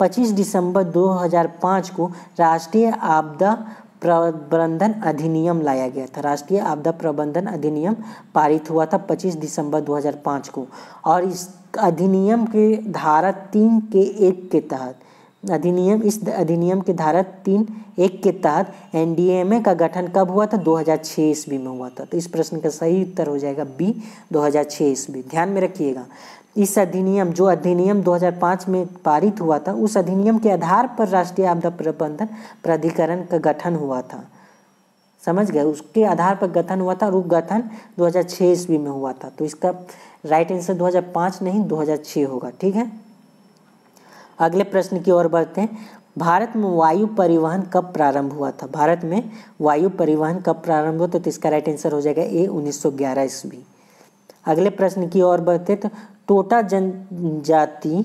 25 दिसंबर 2005 को राष्ट्रीय आपदा प्रबंधन अधिनियम लाया गया था राष्ट्रीय आपदा प्रबंधन अधिनियम पारित हुआ था 25 दिसंबर 2005 को और इस अधिनियम के धारा तीन के एक के तहत अधिनियम इस अधिनियम के धारा तीन एक के तहत एन का गठन कब हुआ था 2006 ईस्वी में हुआ था तो इस प्रश्न का सही उत्तर हो जाएगा बी 2006 ईस्वी ध्यान में रखिएगा इस अधिनियम जो अधिनियम 2005 में पारित हुआ था उस अधिनियम के आधार पर राष्ट्रीय आपदा प्रबंधन प्राधिकरण का गठन हुआ था समझ गए उसके आधार पर गठन हुआ था और गठन 2006 ईस्वी में हुआ था तो इसका राइट आंसर 2005 नहीं 2006 होगा ठीक है अगले प्रश्न की ओर बढ़ते हैं भारत में वायु परिवहन कब प्रारंभ हुआ था भारत में वायु परिवहन कब प्रारंभ हुआ तो इसका राइट आंसर हो जाएगा ए 1911 ईस्वी अगले प्रश्न की ओर बढ़ते तो टोटा जनजाति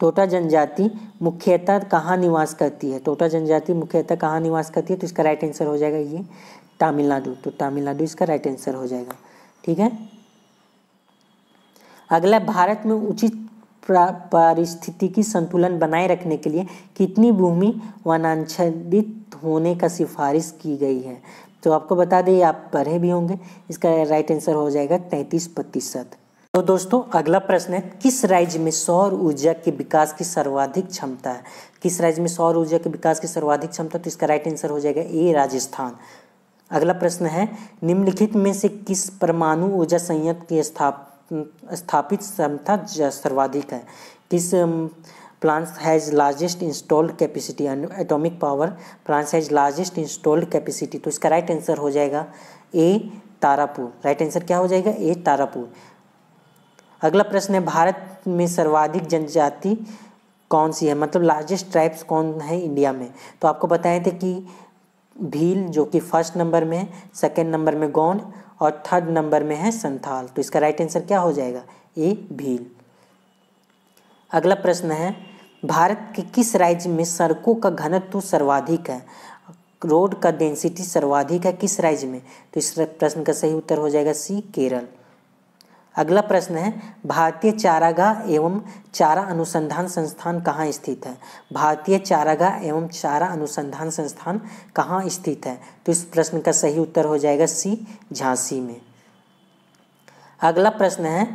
टोटा जनजाति मुख्यतः कहाँ निवास करती है टोटा जनजाति मुख्यतः कहाँ निवास करती है तो इसका राइट आंसर हो जाएगा ये तमिलनाडु तो तमिलनाडु इसका राइट आंसर हो जाएगा ठीक है अगला भारत में उचित परिस्थिति की संतुलन बनाए रखने के लिए कितनी भूमि वनांचलित होने का सिफारिश की गई है तो आपको बता दें आप पढ़े भी होंगे इसका राइट आंसर हो जाएगा तैंतीस प्रतिशत तो दोस्तों अगला प्रश्न है किस राज्य में सौर ऊर्जा के विकास की सर्वाधिक क्षमता है किस राज्य में सौर ऊर्जा के विकास की सर्वाधिक क्षमता तो इसका राइट आंसर हो जाएगा ए राजस्थान अगला प्रश्न है निम्नलिखित में से किस परमाणु ऊर्जा संयंत्र की स्थाप स्थापित क्षमता सर्वाधिक है किस plants has largest installed capacity atomic power plants has largest installed capacity तो इसका राइट आंसर हो जाएगा ए तारापुर राइट आंसर क्या हो जाएगा ए तारापुर अगला प्रश्न है भारत में सर्वाधिक जनजाति कौन सी है मतलब लार्जेस्ट ट्राइब्स कौन है इंडिया में तो आपको बताए थे कि भील जो कि फर्स्ट नंबर में है सेकेंड नंबर में गौंड और थर्ड नंबर में है संथाल तो इसका राइट आंसर क्या हो जाएगा ए भील अगला प्रश्न है भारत के किस राज्य में सड़कों का घनत्व सर्वाधिक है रोड का डेंसिटी सर्वाधिक है किस राज्य में तो इस प्रश्न का सही उत्तर हो जाएगा सी केरल अगला प्रश्न है भारतीय चारागाह एवं चारा अनुसंधान संस्थान कहाँ स्थित है भारतीय चारागाह एवं चारा अनुसंधान संस्थान कहाँ स्थित है तो इस प्रश्न का सही उत्तर हो जाएगा सी झांसी में अगला प्रश्न है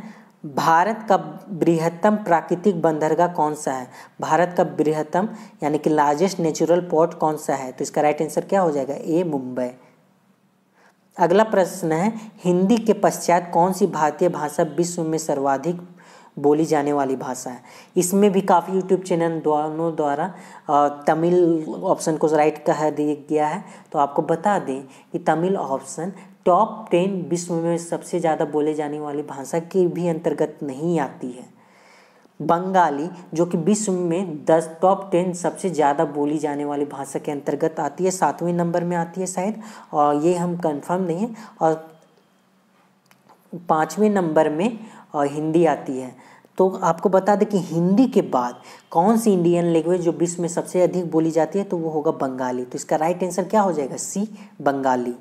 भारत का बृहत्तम प्राकृतिक बंदरगाह कौन सा है भारत का बृहत्तम यानी कि लार्जेस्ट नेचुरल पोर्ट कौन सा है तो इसका राइट आंसर क्या हो जाएगा ए मुंबई अगला प्रश्न है हिंदी के पश्चात कौन सी भारतीय भाषा विश्व में सर्वाधिक बोली जाने वाली भाषा है इसमें भी काफ़ी यूट्यूब चैनल दोनों द्वारा तमिल ऑप्शन को राइट कह दिया गया है तो आपको बता दें कि तमिल ऑप्शन टॉप टेन विश्व में सबसे ज़्यादा बोले जाने वाली भाषा के भी अंतर्गत नहीं आती है बंगाली जो कि विश्व में दस टॉप टेन सबसे ज़्यादा बोली जाने वाली भाषा के अंतर्गत आती है सातवें नंबर में आती है शायद और ये हम कंफर्म नहीं है और पाँचवें नंबर में हिंदी आती है तो आपको बता दें कि हिंदी के बाद कौन सी इंडियन लैंग्वेज जो विश्व में सबसे अधिक बोली जाती है तो वो होगा बंगाली तो इसका राइट आंसर क्या हो जाएगा सी बंगाली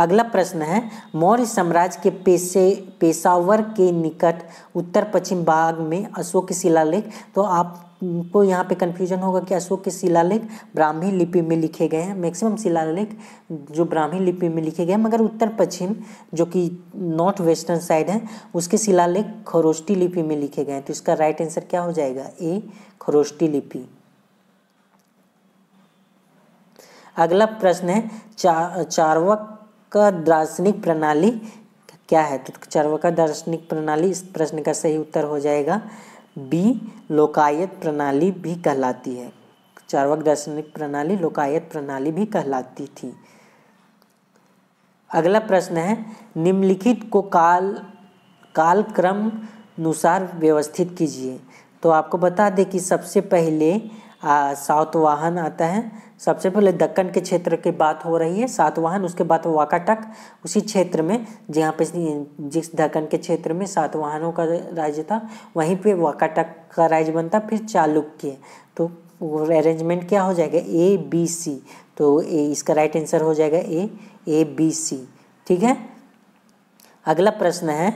अगला प्रश्न है मौर्य साम्राज्य के पेशे पेशावर के निकट उत्तर पश्चिम भाग में अशोक शिलालेख तो आप को यहाँ पे कन्फ्यूजन होगा कि अशोक के शिलालेख ब्राह्मी लिपि में लिखे गए हैं मैक्सिमम शिलालेख जो ब्राह्मी लिपि में लिखे गए हैं मगर उत्तर पश्चिम जो कि नॉर्थ वेस्टर्न साइड है उसके शिलालेख खरोष्टी लिपि में लिखे गए हैं तो इसका राइट आंसर क्या हो जाएगा ए खरोष्टी लिपि अगला प्रश्न है चा चार्वक का दार्शनिक प्रणाली क्या है तो चर्व का दार्शनिक प्रणाली इस प्रश्न का सही उत्तर हो जाएगा बी लोकायत प्रणाली भी कहलाती है चार्वक दार्शनिक प्रणाली लोकायत प्रणाली भी कहलाती थी अगला प्रश्न है निम्नलिखित को काल काल क्रम अनुसार व्यवस्थित कीजिए तो आपको बता दें कि सबसे पहले सातवाहन आता है सबसे पहले दक्कन के क्षेत्र की बात हो रही है सातवाहन उसके बाद वाकाटक उसी क्षेत्र में जहाँ पे जिस दक्कन के क्षेत्र में सातवाहनों का राज्य था वहीं पे वाकाटक का राज्य बनता फिर चालुक्य तो अरेंजमेंट क्या हो जाएगा ए बी सी तो ए इसका राइट आंसर हो जाएगा ए ए बी सी ठीक है अगला प्रश्न है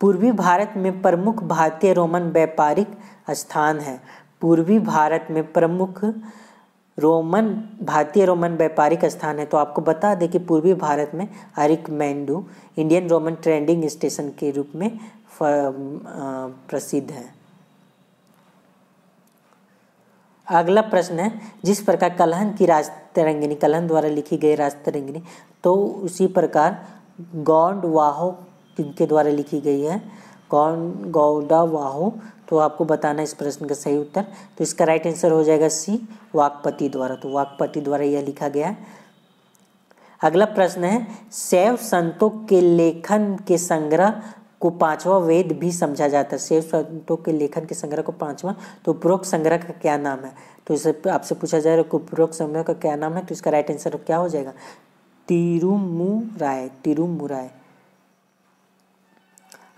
पूर्वी भारत में प्रमुख भारतीय रोमन व्यापारिक स्थान है पूर्वी भारत में प्रमुख रोमन भारतीय रोमन व्यापारिक स्थान है तो आपको बता दें कि पूर्वी भारत में मैंडू इंडियन रोमन ट्रेंडिंग स्टेशन के रूप में प्रसिद्ध है अगला प्रश्न है जिस प्रकार कलहन की राज तरंगिनी कलहन द्वारा लिखी गई राज तरंगिनी तो उसी प्रकार गौंड वाहो किनके द्वारा लिखी गई है गौंड गौडा वाहो तो आपको बताना इस प्रश्न का सही उत्तर तो इसका राइट आंसर हो जाएगा सी वाकपति द्वारा तो वाकपति द्वारा यह लिखा गया है अगला प्रश्न है शैव संतों के लेखन के संग्रह को पांचवा वेद भी समझा जाता है शैव संतों के लेखन के संग्रह को पांचवा तो उपरोक्त संग्रह का क्या नाम है तो इसे आपसे पूछा जा रहा है उपरोक्त संग्रह का क्या नाम है तो इसका राइट आंसर क्या हो जाएगा तिरुमुराय तिरुमुराय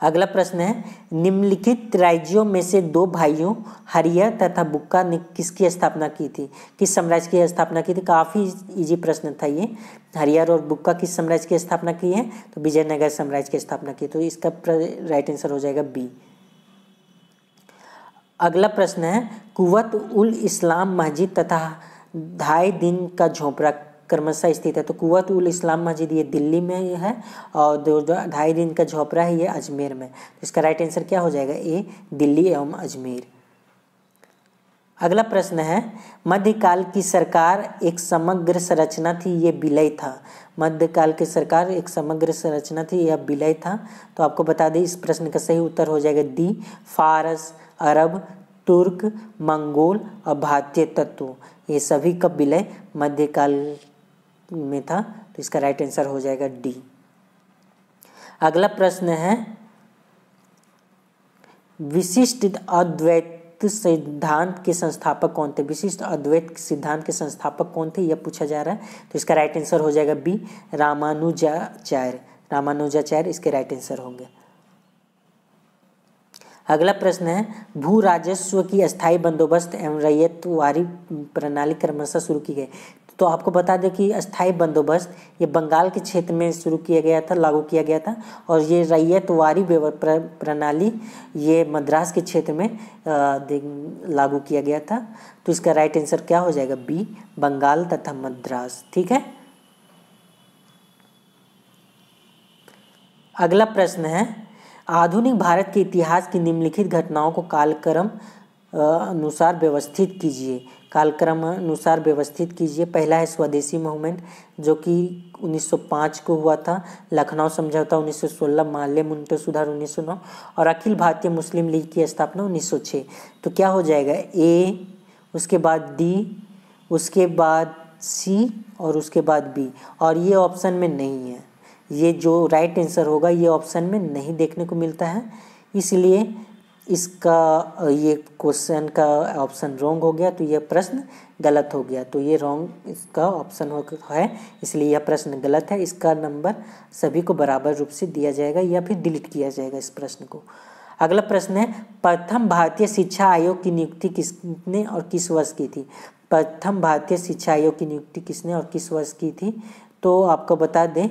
अगला प्रश्न है निम्नलिखित राज्यों में से दो भाइयों हरिया तथा बुक्का ने किसकी स्थापना की थी किस साम्राज्य की स्थापना की थी काफ़ी इजी प्रश्न था ये हरियर और बुक्का किस साम्राज्य की स्थापना की है तो विजयनगर साम्राज्य की स्थापना की तो इसका राइट आंसर हो जाएगा बी अगला प्रश्न है कुवत उल इस्लाम मस्जिद तथा ढाई दिन का झोंपड़ा कर्मशा स्थित है तो कुत उल इस्लाम मस्जिद ये दिल्ली में है और दो ढाई दिन का झोपड़ा है ये अजमेर में तो इसका राइट आंसर क्या हो जाएगा ए दिल्ली एवं अजमेर अगला प्रश्न है मध्यकाल की सरकार एक समग्र संरचना थी ये विलय था मध्यकाल की सरकार एक समग्र संरचना थी यह विलय था तो आपको बता दें इस प्रश्न का सही उत्तर हो जाएगा दी फारस अरब तुर्क मंगोल और भारतीय तत्व ये सभी का विलय मध्यकाल में था तो इसका राइट आंसर हो जाएगा डी अगला प्रश्न है विशिष्ट अद्वैत सिद्धांत के संस्थापक कौन थे विशिष्ट अद्वैत सिद्धांत के संस्थापक कौन थे यह पूछा जा रहा है तो इसका राइट आंसर हो जाएगा बी रामानुजाचार्य रामानुजाचार्य इसके राइट आंसर होंगे अगला प्रश्न है भू राजस्व की अस्थाई बंदोबस्त एवं रैयत वारी प्रणाली क्रमशः शुरू की गई तो आपको बता दें कि अस्थाई बंदोबस्त ये बंगाल के क्षेत्र में शुरू किया गया था लागू किया गया था और ये रैयतवारी प्रणाली ये मद्रास के क्षेत्र में लागू किया गया था तो इसका राइट आंसर क्या हो जाएगा बी बंगाल तथा मद्रास ठीक है अगला प्रश्न है आधुनिक भारत के इतिहास की निम्नलिखित घटनाओं को कालक्रम अनुसार व्यवस्थित कीजिए कालक्रम अनुसार व्यवस्थित कीजिए पहला है स्वदेशी मूवमेंट जो कि 1905 को हुआ था लखनऊ समझौता 1916 माल्य मुंटो सुधार 1909 और अखिल भारतीय मुस्लिम लीग की स्थापना 1906 तो क्या हो जाएगा ए उसके बाद डी उसके बाद सी और उसके बाद बी और ये ऑप्शन में नहीं है ये जो राइट आंसर होगा ये ऑप्शन में नहीं देखने को मिलता है इसलिए इसका ये क्वेश्चन का ऑप्शन रॉन्ग हो गया तो यह प्रश्न गलत हो गया तो ये रॉन्ग इसका ऑप्शन है इसलिए यह प्रश्न गलत है इसका नंबर सभी को बराबर रूप से दिया जाएगा या फिर डिलीट किया जाएगा इस प्रश्न को अगला प्रश्न है प्रथम भारतीय शिक्षा आयोग की नियुक्ति किसने और किस वर्ष की थी प्रथम भारतीय शिक्षा आयोग की नियुक्ति किसने और किस वर्ष की थी तो आपको बता दें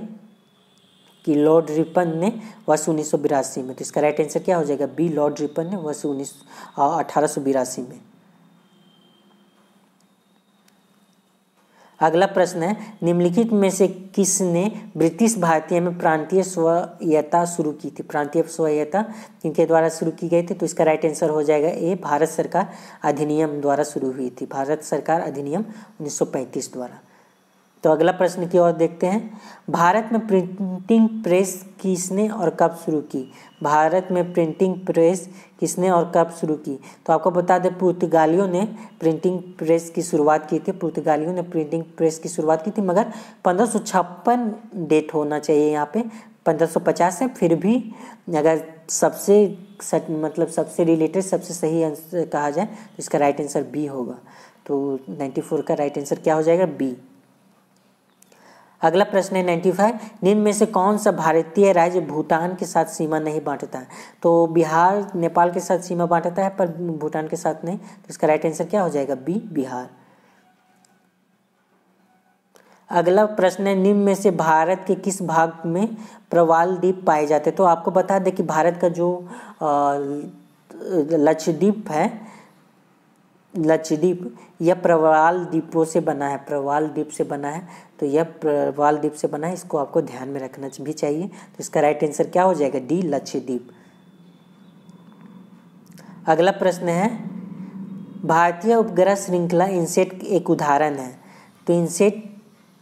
कि लॉर्ड रिपन ने वर्ष उन्नीस में तो इसका राइट आंसर क्या हो जाएगा बी लॉर्ड रिपन ने वर्ष उन्नीस में अगला प्रश्न है निम्नलिखित में से किसने ब्रिटिश भारतीय में प्रांतीय स्वायत्ता शुरू की थी प्रांतीय स्वायत्ता किनके द्वारा शुरू की गई थी तो इसका राइट आंसर हो जाएगा ए भारत सरकार अधिनियम द्वारा शुरू हुई थी भारत सरकार अधिनियम 1935 द्वारा तो अगला प्रश्न की ओर देखते हैं भारत में प्रिंटिंग प्रेस किसने और कब शुरू की भारत में प्रिंटिंग प्रेस किसने और कब शुरू की तो आपको बता दें पुर्तगालियों ने प्रिंटिंग प्रेस की शुरुआत की थी पुर्तगालियों ने प्रिंटिंग प्रेस की शुरुआत की थी मगर पंद्रह डेट होना चाहिए यहाँ पे 1550 है फिर भी अगर सबसे सच मतलब सबसे रिलेटेड सबसे सही आंसर कहा जाए तो इसका राइट आंसर बी होगा तो 94 का राइट आंसर क्या हो जाएगा बी अगला प्रश्न है नाइन्टी फाइव निम्न में से कौन सा भारतीय राज्य भूटान के साथ सीमा नहीं बांटता है तो बिहार नेपाल के साथ सीमा बांटता है पर भूटान के साथ नहीं तो इसका राइट आंसर क्या हो जाएगा बी बिहार अगला प्रश्न है निम्न में से भारत के किस भाग में प्रवाल द्वीप पाए जाते तो आपको बता दें कि भारत का जो लक्षद्वीप है लक्षद्वीप यह प्रवाल द्वीपों से बना है प्रवाल द्वीप से बना है तो यह प्रवाल द्वीप से बना है इसको आपको ध्यान में रखना भी चाहिए तो इसका राइट आंसर क्या हो जाएगा डी लक्षद्वीप अगला प्रश्न है भारतीय उपग्रह श्रृंखला इनसेट एक उदाहरण है तो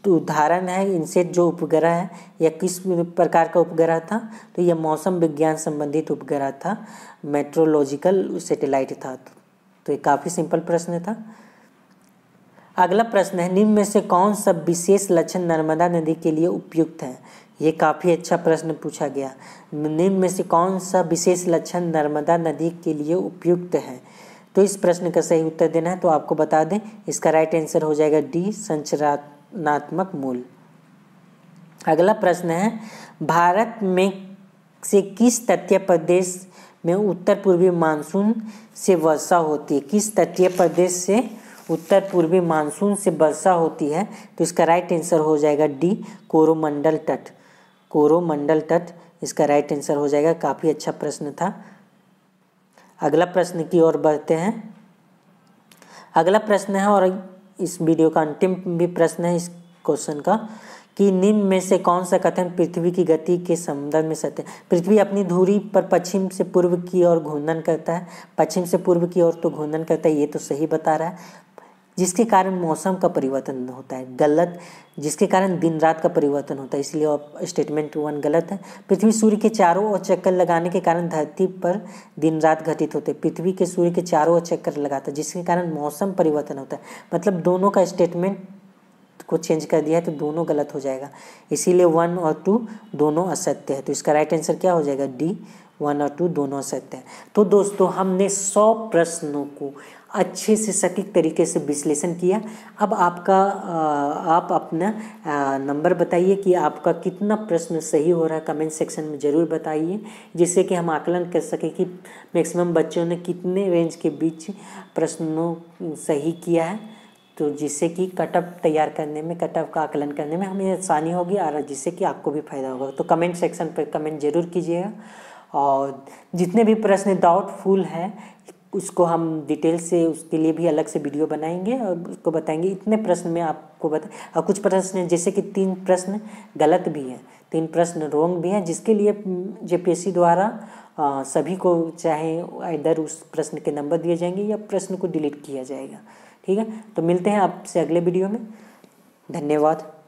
तो उदाहरण है इनसेट जो उपग्रह है यह किस प्रकार का उपग्रह था तो यह मौसम विज्ञान संबंधित उपग्रह था मेट्रोलॉजिकल सैटेलाइट था तो ये काफ़ी सिंपल प्रश्न था अगला प्रश्न है निम्न में से कौन सा विशेष लक्षण नर्मदा नदी के लिए उपयुक्त है ये काफ़ी अच्छा प्रश्न पूछा गया निम्न में से कौन सा विशेष लक्षण नर्मदा नदी के लिए उपयुक्त है तो इस प्रश्न का सही उत्तर देना है तो आपको बता दें इसका राइट आंसर हो जाएगा डी संचरात्मक मूल अगला प्रश्न है भारत में से किस तटीय प्रदेश में उत्तर पूर्वी मानसून से वर्षा होती है किस तटीय प्रदेश से उत्तर पूर्वी मानसून से वर्षा होती है तो इसका राइट आंसर हो जाएगा डी कोरोमंडल तट कोरोमंडल तट इसका राइट आंसर हो जाएगा काफ़ी अच्छा प्रश्न था अगला प्रश्न की ओर बढ़ते हैं अगला प्रश्न है और इस वीडियो का अंतिम भी प्रश्न है इस क्वेश्चन का कि निम्न में से कौन सा कथन पृथ्वी की गति के संदर्भ में सत्य पृथ्वी अपनी धुरी पर पश्चिम से पूर्व की ओर घूर्णन करता है पश्चिम से पूर्व की ओर तो घूर्णन करता है ये तो सही बता रहा है जिसके कारण मौसम का परिवर्तन होता है गलत जिसके कारण दिन रात का परिवर्तन होता है इसलिए स्टेटमेंट वन गलत है पृथ्वी सूर्य के चारों ओर चक्कर लगाने के कारण धरती पर दिन रात घटित होते हैं पृथ्वी के सूर्य के चारों ओर चक्कर लगाता है जिसके कारण मौसम परिवर्तन होता है मतलब दोनों का स्टेटमेंट को चेंज कर दिया है तो दोनों गलत हो जाएगा इसीलिए वन और टू दोनों असत्य है तो इसका राइट आंसर क्या हो जाएगा डी वन और टू दोनों असत्य है तो दोस्तों हमने सौ प्रश्नों को अच्छे से सटीक तरीके से विश्लेषण किया अब आपका आप अपना नंबर बताइए कि आपका कितना प्रश्न सही हो रहा है कमेंट सेक्शन में ज़रूर बताइए जिससे कि हम आकलन कर सकें कि मैक्सिमम बच्चों ने कितने रेंज के बीच प्रश्नों सही किया है तो जिससे कि कटअप तैयार करने में कटअप का आकलन करने में हमें आसानी होगी और जिससे कि आपको भी फायदा होगा तो कमेंट सेक्शन पर कमेंट ज़रूर कीजिएगा और जितने भी प्रश्न डाउटफुल हैं उसको हम डिटेल से उसके लिए भी अलग से वीडियो बनाएंगे और उसको बताएंगे इतने प्रश्न में आपको बता और कुछ प्रश्न जैसे कि तीन प्रश्न गलत भी हैं तीन प्रश्न रोंग भी हैं जिसके लिए जे द्वारा आ, सभी को चाहे इधर उस प्रश्न के नंबर दिए जाएंगे या प्रश्न को डिलीट किया जाएगा ठीक है तो मिलते हैं आपसे अगले वीडियो में धन्यवाद